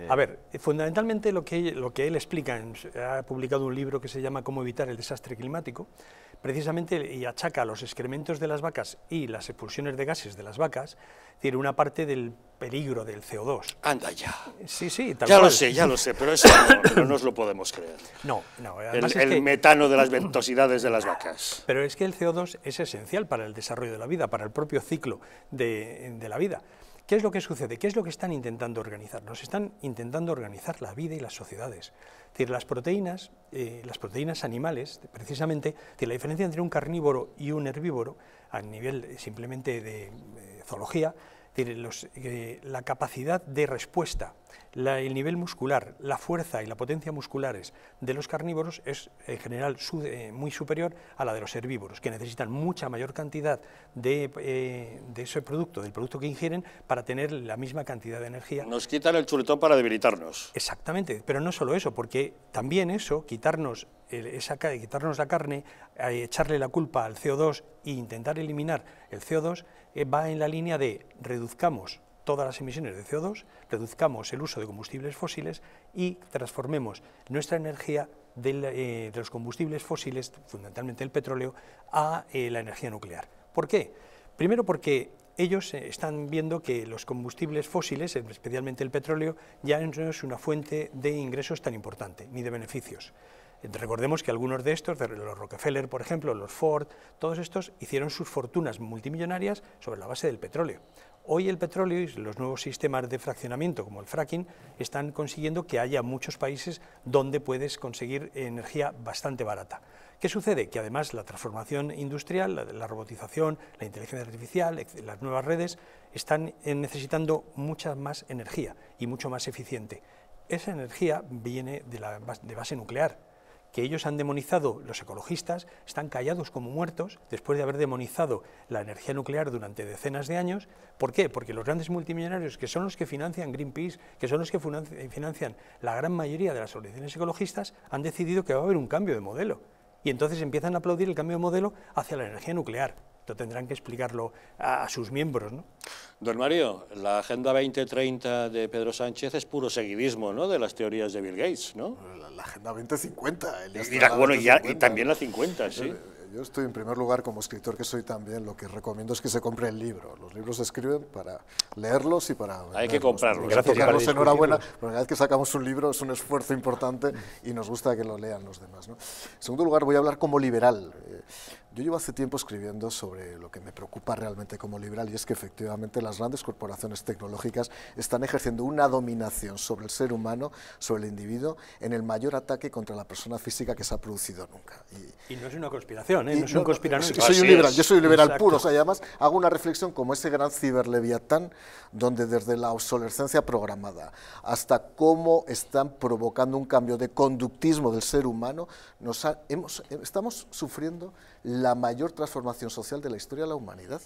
A ver, fundamentalmente lo que, lo que él explica, ha publicado un libro que se llama Cómo evitar el desastre climático, precisamente y achaca los excrementos de las vacas y las expulsiones de gases de las vacas, tiene una parte del peligro del CO2. Anda ya. Sí, sí, tal Ya lo sé, ya lo sé, pero eso no, nos lo podemos creer. No, no. El, el metano de las ventosidades de las vacas. Pero es que el CO2 es esencial para el desarrollo de la vida, para el propio ciclo de la vida. ¿Qué es lo que sucede? ¿Qué es lo que están intentando organizar? Nos están intentando organizar la vida y las sociedades. decir, las proteínas, eh, las proteínas animales, precisamente, la diferencia entre un carnívoro y un herbívoro, a nivel simplemente de eh, zoología, eh, la capacidad de respuesta, el nivel muscular, la fuerza y la potencia musculares de los carnívoros es en general eh, muy superior a la de los herbívoros, que necesitan mucha mayor cantidad eh, de, ese producto, del producto que ingieren, para tener la misma cantidad de energía. Nos quitan el chuletón para debilitarnos. Exactamente, pero no solo eso, porque también eso, quitarnos, esa, quitarnos la carne, echarle la culpa al CO2 e intentar eliminar el CO2, eh, va en la línea de reduzcamos todas las emisiones de CO2, reduzcamos el uso de combustibles fósiles y transformemos nuestra energía eh, de, los combustibles fósiles, fundamentalmente el petróleo, a eh, la energía nuclear. ¿Por qué? Primero porque ellos están viendo que los combustibles fósiles, especialmente el petróleo, ya no es una fuente de ingresos tan importante, ni de beneficios. Recordemos que algunos de estos, los Rockefeller, por ejemplo, los Ford, todos estos hicieron sus fortunas multimillonarias sobre la base del petróleo. Hoy el petróleo y los nuevos sistemas de fraccionamiento, como el fracking, están consiguiendo que haya muchos países donde puedes conseguir energía bastante barata. ¿Qué sucede? Que además la transformación industrial, la, robotización, la inteligencia artificial, las nuevas redes, están eh, necesitando mucha más energía y mucho más eficiente. Esa energía viene de, la, de base nuclear, que ellos han demonizado, los ecologistas están callados como muertos después de haber demonizado la energía nuclear durante decenas de años. ¿Por qué? Porque los grandes multimillonarios, que son los que financian Greenpeace, que son los que eh, financian la gran mayoría de las organizaciones ecologistas, han decidido que va a haber un cambio de modelo. Y entonces empiezan a aplaudir el cambio de modelo hacia la energía nuclear tendrán que explicarlo a, sus miembros. ¿no? Don Mario, la Agenda 2030 de Pedro Sánchez es puro seguidismo ¿no? de las teorías de Bill Gates, ¿no? La, Agenda 2050. El y, bueno, y también la 50, sí. Yo estoy, en primer lugar, como escritor que soy también, lo que recomiendo es que se compre el libro. Los libros se escriben para leerlos y para... Hay que comprarlos. Gracias. Tocarlos, enhorabuena. Porque cada vez que sacamos un libro es un esfuerzo importante y nos gusta que lo lean los demás. En segundo lugar, voy a hablar como liberal. Eh, yo llevo hace tiempo escribiendo sobre lo que me preocupa realmente como liberal y es que efectivamente las grandes corporaciones tecnológicas están ejerciendo una dominación sobre el ser humano, sobre el individuo, en el mayor ataque contra la persona física que se ha producido nunca. Y, no es una conspiración, ¿eh? no es un conspiranoico. soy liberal, yo soy un liberal puro, o sea, además hago una reflexión como ese gran ciberleviatán donde desde la obsolescencia programada hasta cómo están provocando un cambio de conductismo del ser humano, nos estamos sufriendo la mayor transformación social de la historia de la humanidad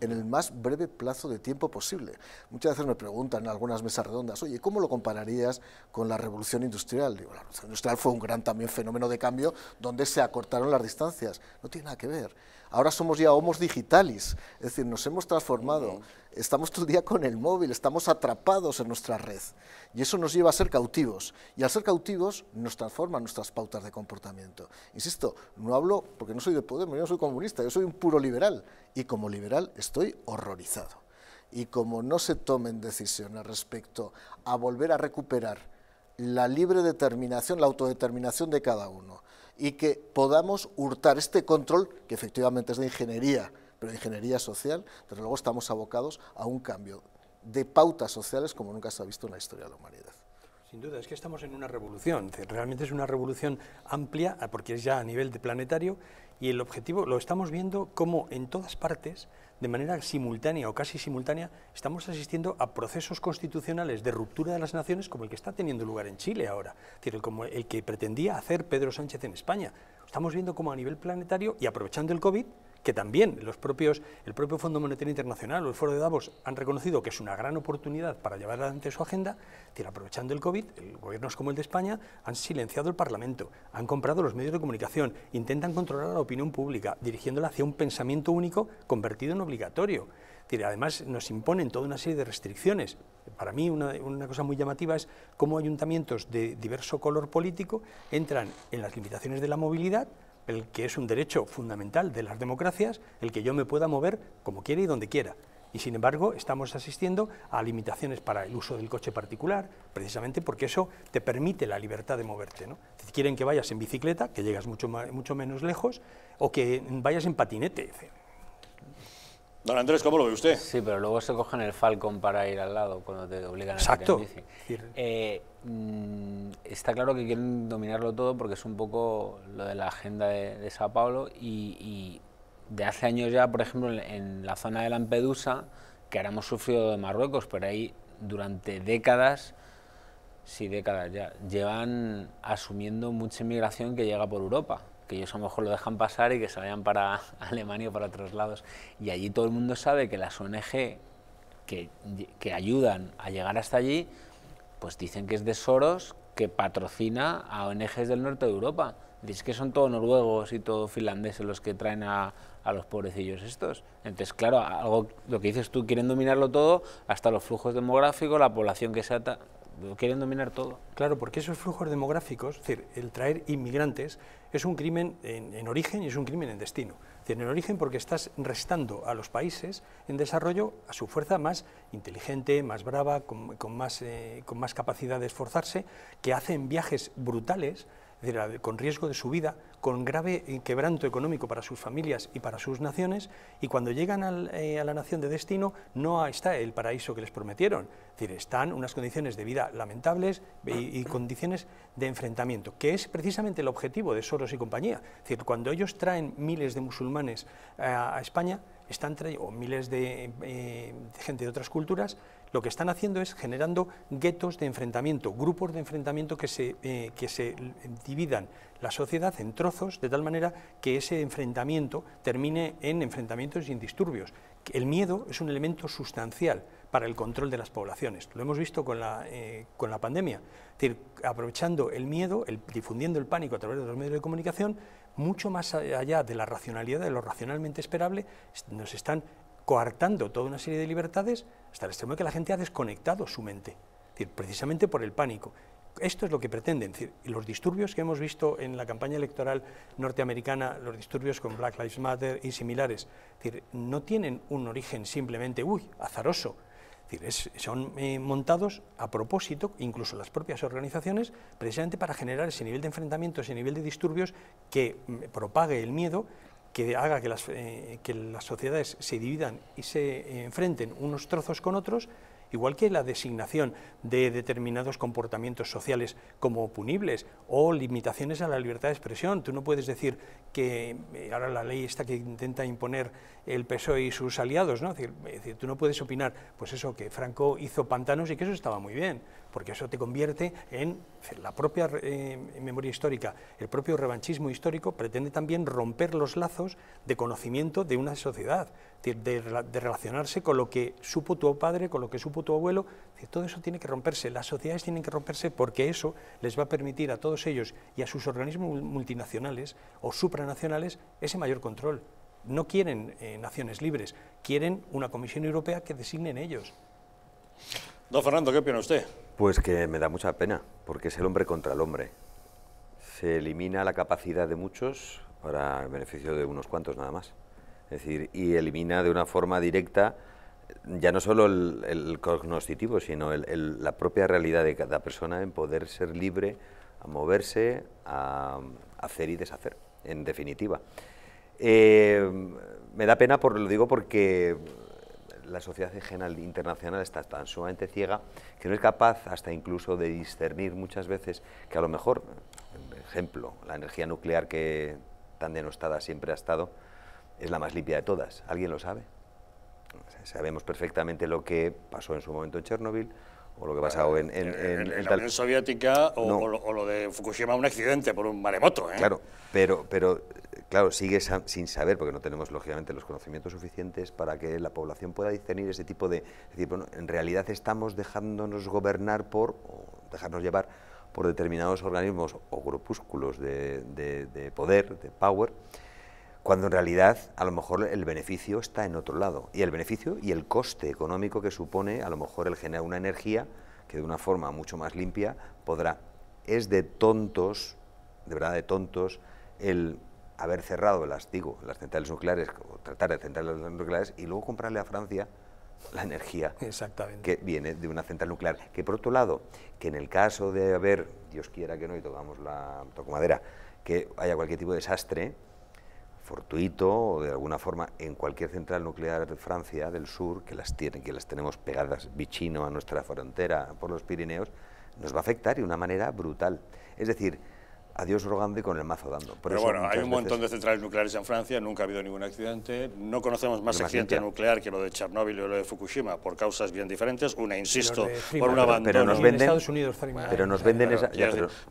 en el más breve plazo de tiempo posible. Muchas veces me preguntan en algunas mesas redondas, oye, ¿cómo lo compararías con la revolución industrial? Digo, la revolución industrial fue un gran también fenómeno de cambio donde se acortaron las distancias. No tiene nada que ver. Ahora somos ya homos digitalis, es decir, nos hemos transformado, estamos todo el día con el móvil, estamos atrapados en nuestra red. Y eso nos lleva a ser cautivos. Y al ser cautivos nos transforman nuestras pautas de comportamiento. Insisto, no hablo porque no soy de poder, yo no soy comunista, yo soy un puro liberal. Y como liberal estoy horrorizado. Y como no se tomen decisiones respecto a volver a recuperar la libre determinación, la autodeterminación de cada uno, y que podamos hurtar este control, que efectivamente es de ingeniería, pero de ingeniería social, pero luego estamos abocados a un cambio de pautas sociales como nunca se ha visto en la historia de la humanidad. Sin duda, es que estamos en una revolución, realmente es una revolución amplia, porque es ya a nivel planetario, y el objetivo lo estamos viendo como en todas partes de manera simultánea o casi simultánea, estamos asistiendo a procesos constitucionales de ruptura de las naciones como el que está teniendo lugar en Chile ahora, es decir, como el que pretendía hacer Pedro Sánchez en España. Estamos viendo cómo a nivel planetario y aprovechando el COVID, que también los propios, el propio Fondo Monetario Internacional o el Foro de Davos han reconocido que es una gran oportunidad para llevar adelante su agenda, aprovechando el COVID, gobiernos como el de España han silenciado el Parlamento, han comprado los medios de comunicación, intentan controlar la opinión pública, dirigiéndola hacia un pensamiento único convertido en obligatorio. además nos imponen toda una serie de restricciones. Para mí una cosa muy llamativa es cómo ayuntamientos de diverso color político entran en las limitaciones de la movilidad, el que es un derecho fundamental de las democracias, el que yo me pueda mover como quiera y donde quiera. Y sin embargo, estamos asistiendo a limitaciones para el uso del coche particular, precisamente porque eso te permite la libertad de moverte. ¿no? quieren que vayas en bicicleta, que llegas mucho, mucho menos lejos, o que vayas en patinete. Don Andrés, ¿cómo lo ve usted? Sí, pero luego se cogen el Falcon para ir al lado cuando te obligan a a Exacto. Eh, mm, está claro que quieren dominarlo todo porque es un poco lo de la agenda de, Sao Paulo y, de hace años ya, por ejemplo, en, en, la zona de Lampedusa, que ahora hemos sufrido de Marruecos, pero ahí durante décadas, sí, décadas ya, llevan asumiendo mucha inmigración que llega por Europa que ellos a lo mejor lo dejan pasar y que se vayan para Alemania o para otros lados. Y allí todo el mundo sabe que las ONG que, que ayudan a llegar hasta allí, pues dicen que es de Soros que patrocina a ONGs del norte de Europa. Dices que son todos noruegos y todos finlandeses los que traen a, los pobrecillos estos. Entonces, claro, algo, lo que dices tú, quieren dominarlo todo, hasta los flujos demográficos, la población que se ata quieren dominar todo. Claro, porque esos flujos demográficos, es decir, el traer inmigrantes, es un crimen en, origen y es un crimen en destino. Es el en origen porque estás restando a los países en desarrollo a su fuerza más inteligente, más brava, con, más, eh, con más capacidad de esforzarse, que hacen viajes brutales con riesgo de su vida, con grave quebranto económico para sus familias y para sus naciones, y cuando llegan eh, a la nación de destino no está el paraíso que les prometieron, es decir, están unas condiciones de vida lamentables y, condiciones de enfrentamiento, que es precisamente el objetivo de Soros y compañía, cuando ellos traen miles de musulmanes eh, a España, están trayendo, o miles eh, de gente de otras culturas, lo que están haciendo es generando guetos de enfrentamiento, grupos de enfrentamiento que se, eh, se dividan la sociedad en trozos, de tal manera que ese enfrentamiento termine en enfrentamientos y en disturbios. El miedo es un elemento sustancial para el control de las poblaciones. Lo hemos visto con la, eh, con la pandemia. Es decir, aprovechando el miedo, difundiendo el pánico a través de los medios de comunicación, mucho más allá de la racionalidad, de lo racionalmente esperable, nos están coartando toda una serie de libertades hasta el extremo de que la gente ha desconectado su mente, precisamente por el pánico. Esto es lo que pretenden. los disturbios que hemos visto en la campaña electoral norteamericana, los disturbios con Black Lives Matter y similares, no tienen un origen simplemente, azaroso, son eh, montados a propósito, incluso las propias organizaciones, precisamente para generar ese nivel de enfrentamiento, ese nivel de disturbios que mm, propague el miedo que haga que las, eh, que las sociedades se dividan y se enfrenten unos trozos con otros, igual que la designación de determinados comportamientos sociales como punibles o limitaciones a la libertad de expresión. Tú no puedes decir que eh, ahora la ley está que intenta imponer el PSOE y sus aliados, ¿no? tú no puedes opinar, pues eso, que Franco hizo pantanos y que eso estaba muy bien porque eso te convierte en la propia eh, memoria histórica, el propio revanchismo histórico pretende también romper los lazos de conocimiento de una sociedad, de, relacionarse con lo que supo tu padre, con lo que supo tu abuelo, todo eso tiene que romperse, las sociedades tienen que romperse porque eso les va a permitir a todos ellos y a sus organismos multinacionales o supranacionales ese mayor control. No quieren eh, naciones libres, quieren una Comisión Europea que designen ellos. Don Fernando, ¿qué opina usted? Pues que me da mucha pena, porque es el hombre contra el hombre. Se elimina la capacidad de muchos para el beneficio de unos cuantos nada más. Es decir, y elimina de una forma directa ya no solo el, cognoscitivo, sino la propia realidad de cada persona en poder ser libre a moverse, a, hacer y deshacer, en definitiva. Eh, me da pena, por, lo digo porque la sociedad internacional está tan sumamente ciega que no es capaz hasta incluso de discernir muchas veces que a lo mejor, por ejemplo, la energía nuclear que tan denostada siempre ha estado, es la más limpia de todas. ¿Alguien lo sabe? Sabemos perfectamente lo que pasó en su momento en Chernóbil, o lo que ha pasado eh, en, la Unión Soviética o, lo, de Fukushima, un accidente por un maremoto. ¿eh? Claro, pero, pero claro, sigue sin saber, porque no tenemos lógicamente los conocimientos suficientes para que la población pueda discernir ese tipo de... Es decir, en realidad estamos dejándonos gobernar por, o dejarnos llevar por determinados organismos o grupúsculos de poder, de power, cuando en realidad a lo mejor el beneficio está en otro lado. Y el beneficio y el coste económico que supone a lo mejor el generar una energía que de una forma mucho más limpia podrá. Es de tontos, de verdad de tontos, el haber cerrado las, digo, las centrales nucleares, o tratar de centrales nucleares, y luego comprarle a Francia la energía Exactamente. que viene de una central nuclear. Que por otro lado, que en el caso de haber, Dios quiera que no, y tocamos la tocumadera, que haya cualquier tipo de desastre, fortuito o de alguna forma en cualquier central nuclear de Francia del sur, que las, tienen que las tenemos pegadas vicino a nuestra frontera por los Pirineos, nos va a afectar de una manera brutal. Es decir, adiós rogando y con el mazo dando. Pero bueno, hay un montón de centrales nucleares en Francia, nunca ha habido ningún accidente, no conocemos más accidente nuclear que lo de Chernóbil o lo de Fukushima, por causas bien diferentes, una, insisto, por una abandono. Pero nos venden, pero nos venden esa,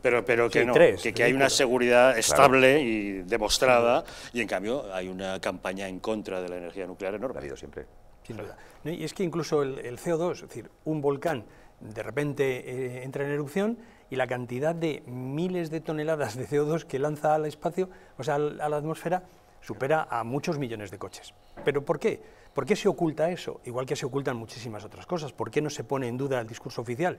pero, pero, que no, que, hay una seguridad estable y demostrada, y en cambio hay una campaña en contra de la energía nuclear enorme. Ha habido siempre. Sin Y es que incluso el, CO2, es decir, un volcán de repente eh, entra en erupción, y la cantidad de miles de toneladas de CO2 que lanza al espacio, o sea, a la atmósfera, supera a muchos millones de coches. ¿Pero por qué? ¿Por qué se oculta eso? Igual que se ocultan muchísimas otras cosas. ¿Por qué no se pone en duda el discurso oficial?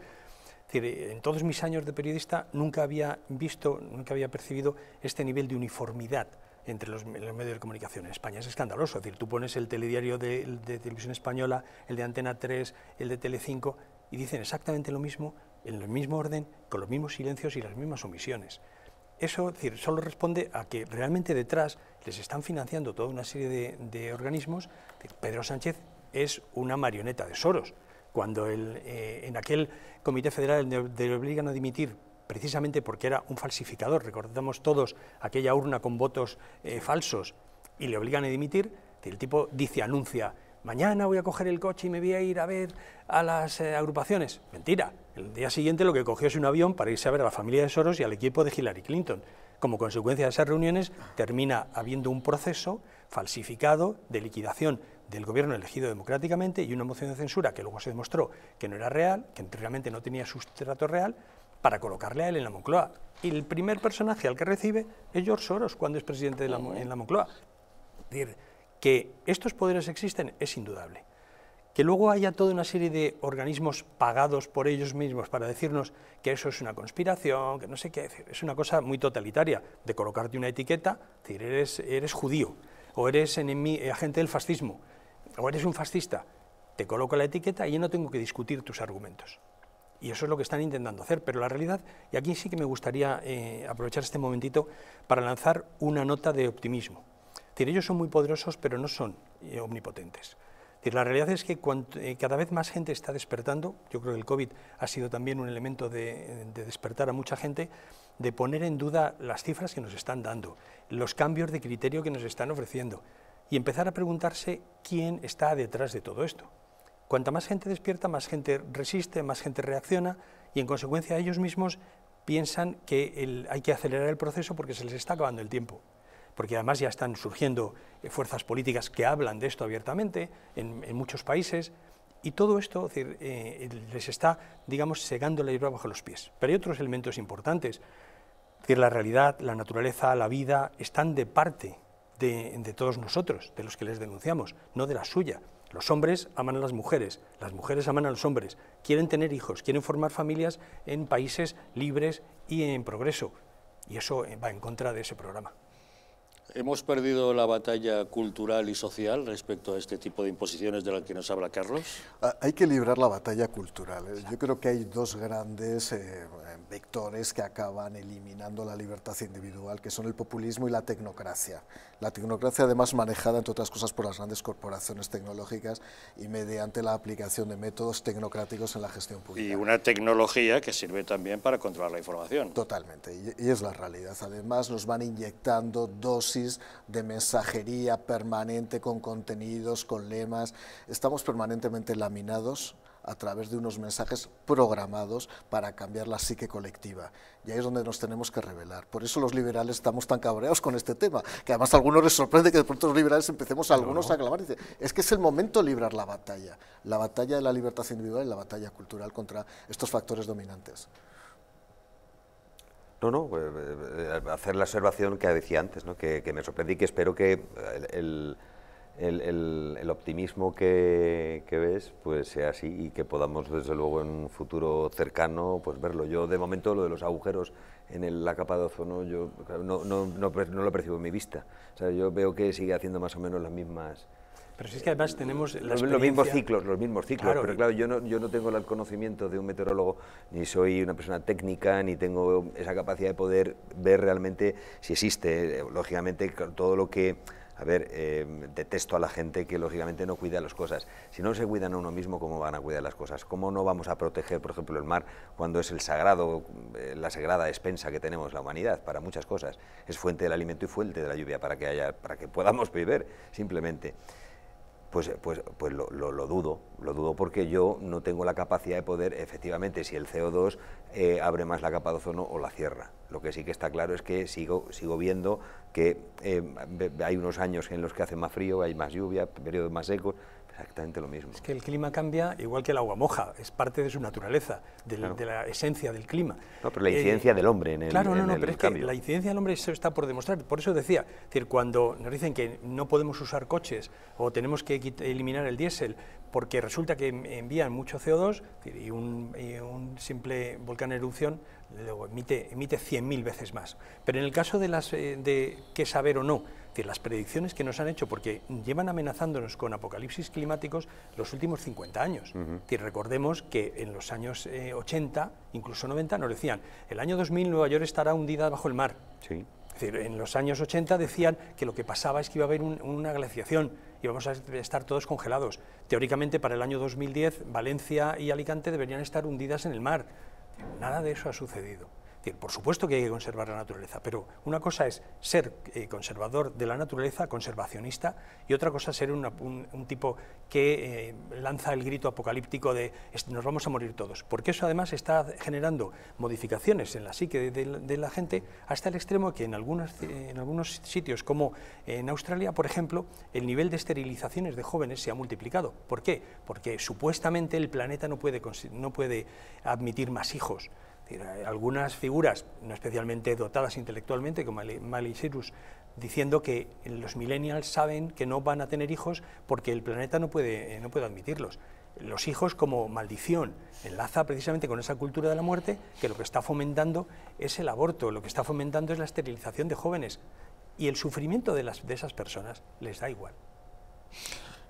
decir, en todos mis años de periodista nunca había visto, nunca había percibido este nivel de uniformidad entre los, medios de comunicación en España. Es escandaloso. Es decir, tú pones el telediario de, de, Televisión Española, el de Antena 3, el de Telecinco, y dicen exactamente lo mismo en el mismo orden, con los mismos silencios y las mismas omisiones. Eso solo responde a que realmente detrás les están financiando toda una serie de, organismos. Pedro Sánchez es una marioneta de Soros. Cuando eh, en aquel Comité Federal le obligan a dimitir precisamente porque era un falsificador, recordamos todos aquella urna con votos eh, falsos y le obligan a dimitir, el tipo dice, anuncia, mañana voy a coger el coche y me voy a ir a ver a las eh, agrupaciones. Mentira, el día siguiente lo que cogió es un avión para irse a ver a la familia de Soros y al equipo de Hillary Clinton. Como consecuencia de esas reuniones termina habiendo un proceso falsificado de liquidación del gobierno elegido democráticamente y una moción de censura que luego se demostró que no era real, que realmente no tenía sustrato real, para colocarle a él en la Moncloa. Y el primer personaje al que recibe es George Soros cuando es presidente en la Moncloa. Es decir, que estos poderes existen es indudable que luego haya toda una serie de organismos pagados por ellos mismos para decirnos que eso es una conspiración, que no sé qué decir, es una cosa muy totalitaria, de colocarte una etiqueta, decir, eres, judío, o eres eh, agente del fascismo, o eres un fascista, te coloco la etiqueta y yo no tengo que discutir tus argumentos. Y eso es lo que están intentando hacer, pero la realidad, y aquí sí que me gustaría eh, aprovechar este momentito para lanzar una nota de optimismo. Es decir, ellos son muy poderosos, pero no son eh, omnipotentes la realidad es que eh, cada vez más gente está despertando, yo creo que el COVID ha sido también un elemento de, despertar a mucha gente, de poner en duda las cifras que nos están dando, los cambios de criterio que nos están ofreciendo y empezar a preguntarse quién está detrás de todo esto. Cuanta más gente despierta, más gente resiste, más gente reacciona y en consecuencia ellos mismos piensan que hay que acelerar el proceso porque se les está acabando el tiempo porque además ya están surgiendo eh, fuerzas políticas que hablan de esto abiertamente en, muchos países, y todo esto eh, les está, digamos, segando la hierba bajo los pies. Pero hay otros elementos importantes, decir, la realidad, la naturaleza, la vida, están de parte de todos nosotros, de los que les denunciamos, no de la suya. Los hombres aman a las mujeres, las mujeres aman a los hombres, quieren tener hijos, quieren formar familias en países libres y en progreso. Y eso eh, va en contra de ese programa. ¿Hemos perdido la batalla cultural y social respecto a este tipo de imposiciones de las que nos habla Carlos? Ah, hay que librar la batalla cultural. ¿eh? Yo creo que hay dos grandes eh, vectores que acaban eliminando la libertad individual, que son el populismo y la tecnocracia. La tecnocracia, además, manejada, entre otras cosas, por las grandes corporaciones tecnológicas y mediante la aplicación de métodos tecnocráticos en la gestión pública. Y una tecnología que sirve también para controlar la información. Totalmente, y, es la realidad. Además, nos van inyectando dos de mensajería permanente con contenidos, con lemas. Estamos permanentemente laminados a través de unos mensajes programados para cambiar la psique colectiva. Y ahí es donde nos tenemos que revelar. Por eso los liberales estamos tan cabreados con este tema, que además a algunos les sorprende que de pronto los liberales empecemos a algunos a clamar dice es que es el momento de librar la batalla, la batalla de la libertad individual y la batalla cultural contra estos factores dominantes. No, no, eh, eh, eh, hacer la observación que decía antes, ¿no? que, me sorprendí y que espero que el, optimismo que, ves pues sea así y que podamos desde luego en un futuro cercano pues verlo. Yo de momento lo de los agujeros en la capa de ozono yo no, no, no, no lo percibo en mi vista. O sea, yo veo que sigue haciendo más o menos las mismas pero si es que además tenemos los, los mismos ciclos, los mismos ciclos, pero claro, yo no, yo no tengo el conocimiento de un meteorólogo, ni soy una persona técnica, ni tengo esa capacidad de poder ver realmente si existe, eh, lógicamente, todo lo que a ver, eh, detesto a la gente que lógicamente no cuida las cosas. Si no se cuidan a uno mismo, ¿cómo van a cuidar las cosas? ¿Cómo no vamos a proteger, por ejemplo, el mar cuando es el sagrado, eh, la sagrada despensa que tenemos la humanidad para muchas cosas? Es fuente del alimento y fuente de la lluvia para que, haya, para que podamos vivir simplemente pues, pues, pues lo, dudo, lo dudo porque yo no tengo la capacidad de poder, efectivamente, si el CO2 eh, abre más la capa de ozono o la cierra. Lo que sí que está claro es que sigo, sigo viendo que eh, hay unos años en los que hace más frío, hay más lluvia, periodos más secos, exactamente lo mismo. Es que el clima cambia igual que el agua moja, es parte de su naturaleza, de la esencia del clima. No, pero la eh, incidencia del hombre en el Claro, no, no, pero es que la incidencia del hombre está por demostrar. Por eso decía, decir, cuando nos dicen que no podemos usar coches o tenemos que eliminar el diésel porque resulta que em-, envían mucho CO2 y un, simple volcán erupción luego emite, emite 100.000 veces más. Pero en el caso de, las, eh, de qué saber o no, decir, las predicciones que nos han hecho, porque llevan amenazándonos con apocalipsis climáticos los últimos 50 años. recordemos que en los años 80, eh, incluso 90, nos decían, el año 2000 Nueva York estará hundida bajo el mar. Es decir, en los años 80 decían que lo que pasaba es que iba a haber una glaciación y vamos a estar todos congelados. Teóricamente, para el año 2010, Valencia y Alicante deberían estar hundidas en el mar. Nada de eso ha sucedido por supuesto que hay que conservar la naturaleza, pero una cosa es ser eh, conservador de la naturaleza, conservacionista, y otra cosa es ser un, tipo que eh, lanza el grito apocalíptico de nos vamos a morir todos, porque eso además está generando modificaciones en la psique de, la gente hasta el extremo que en, en algunos sitios, como en Australia, por ejemplo, el nivel de esterilizaciones de jóvenes se ha multiplicado. ¿Por qué? Porque supuestamente el planeta no puede, no puede admitir más hijos algunas figuras, no especialmente dotadas intelectualmente, como Miley Cyrus, diciendo que los millennials saben que no van a tener hijos porque el planeta no puede, eh, no puede admitirlos. Los hijos como maldición enlaza precisamente con esa cultura de la muerte que lo que está fomentando es el aborto, lo que está fomentando es la esterilización de jóvenes y el sufrimiento de, las, de esas personas les da igual.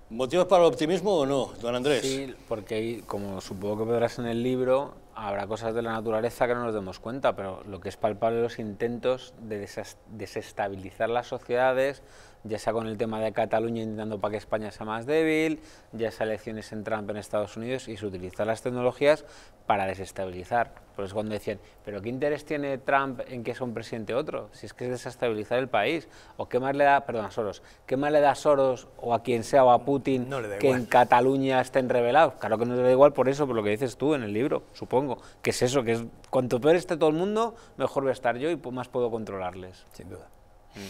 ¿Motivos para el optimismo o no, don Andrés? Sí, porque como supongo que verás en el libro, habrá cosas de la naturaleza que no nos demos cuenta, pero lo que es palpable los intentos de desestabilizar las sociedades, ya sea con el tema de Cataluña intentando para que España sea más débil, ya sea elecciones en Trump en Estados Unidos y se utilizan las tecnologías para desestabilizar. Por eso cuando decían, pero ¿qué interés tiene Trump en que sea un presidente otro? Si es que es desestabilizar el país. ¿O qué más le da, perdón, a Soros, qué más le da Soros o a quien sea o a Putin que en Cataluña estén revelados? Claro que no le da igual por eso, por lo que dices tú en el libro, supongo. Que es eso, que es cuanto peor esté todo el mundo, mejor voy a estar yo y más puedo controlarles. Sin duda. Mm.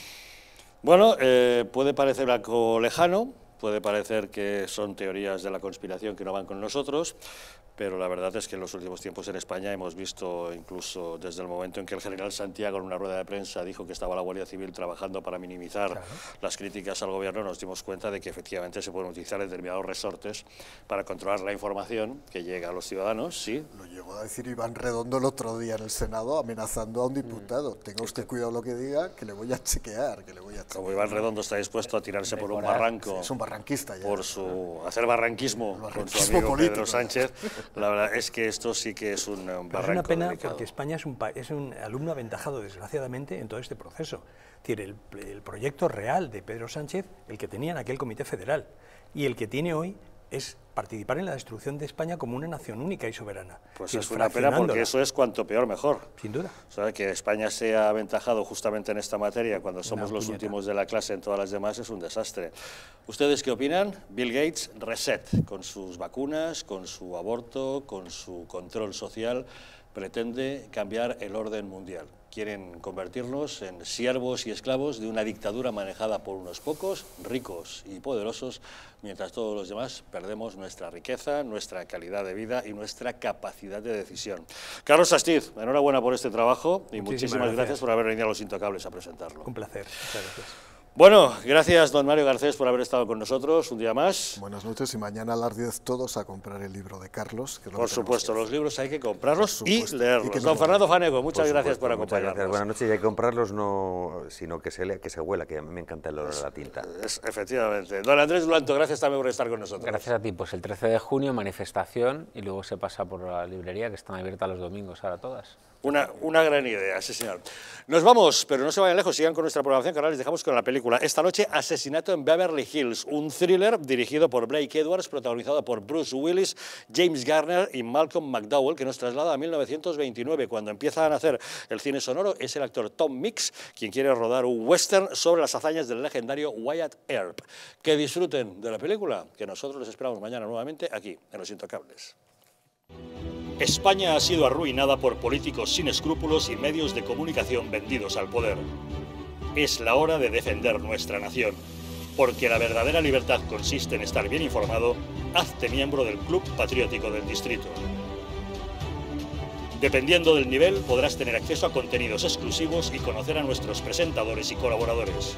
Bueno, eh, puede parecer algo lejano, Puede parecer que son teorías de la conspiración que no van con nosotros, pero la verdad es que en los últimos tiempos en España hemos visto, incluso desde el momento en que el general Santiago en una rueda de prensa dijo que estaba la Guardia Civil trabajando para minimizar las críticas al gobierno, nos dimos cuenta de que efectivamente se pueden utilizar determinados resortes para controlar la información que llega a los ciudadanos. Sí. Lo llegó a decir Iván Redondo el otro día en el Senado amenazando a un diputado. Mm. Tenga usted cuidado lo que diga, que le voy a chequear, que le voy a Como Iván Redondo está dispuesto a tirarse por un barranco barranquista. Ya. Por su hacer barranquismo, con su amigo Pedro Sánchez, la verdad es que esto sí que es un, Es una pena porque España es un, es un alumno aventajado, desgraciadamente, en todo este proceso. Es decir, el, el proyecto real de Pedro Sánchez, el que tenía en aquel Comité Federal y el que tiene hoy, es participar en la destrucción de España como una nación única y soberana. Pues es una pena porque eso es cuanto peor mejor. Sin duda. O que España se ha aventajado justamente en esta materia cuando somos los últimos de la clase en todas las demás es un desastre. ¿Ustedes qué opinan? Bill Gates, reset, con sus vacunas, con su aborto, con su control social pretende cambiar el orden mundial. Quieren convertirnos en siervos y esclavos de una dictadura manejada por unos pocos, ricos y poderosos, mientras todos los demás perdemos nuestra riqueza, nuestra calidad de vida y nuestra capacidad de decisión. Carlos Astiz, enhorabuena por este trabajo y muchísimas, gracias. por haber venido a Los Intocables a presentarlo. Un placer. gracias. Bueno, gracias don Mario Garcés por haber estado con nosotros un día más. Buenas noches y mañana a las 10 todos a comprar el libro de Carlos. por supuesto, los libros hay que comprarlos y leerlos. don Fernando Fanego, muchas gracias por acompañarnos. Buenas noches y hay que comprarlos, no, sino que se, lea, que se huela, que a mí me encanta el olor a la tinta. Es, efectivamente. Don Andrés Blanto, gracias también por estar con nosotros. Gracias a ti. Pues el 13 de junio manifestación y luego se pasa por la librería que están abiertas los domingos ahora todas. Una, una gran idea, sí señor. Nos vamos, pero no se vayan lejos, sigan con nuestra programación, les dejamos con la película esta noche, Asesinato en Beverly Hills, un thriller dirigido por Blake Edwards, protagonizado por Bruce Willis, James Garner y Malcolm McDowell, que nos traslada a 1929, cuando empieza a nacer el cine sonoro. Es el actor Tom Mix quien quiere rodar un western sobre las hazañas del legendario Wyatt Earp. Que disfruten de la película, que nosotros les esperamos mañana nuevamente aquí, en Los Intocables. España ha sido arruinada por políticos sin escrúpulos y medios de comunicación vendidos al poder es la hora de defender nuestra nación. Porque la verdadera libertad consiste en estar bien informado, hazte miembro del Club Patriótico del Distrito. Dependiendo del nivel, podrás tener acceso a contenidos exclusivos y conocer a nuestros presentadores y colaboradores.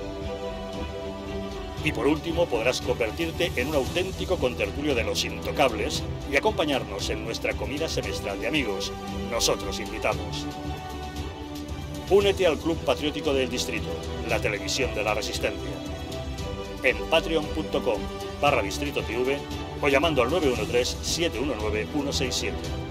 Y por último, podrás convertirte en un auténtico contertulio de los intocables y acompañarnos en nuestra comida semestral de amigos. Nosotros invitamos. Únete al Club Patriótico del Distrito, la televisión de la resistencia. En patreon.com barra distrito TV o llamando al 913-719-167.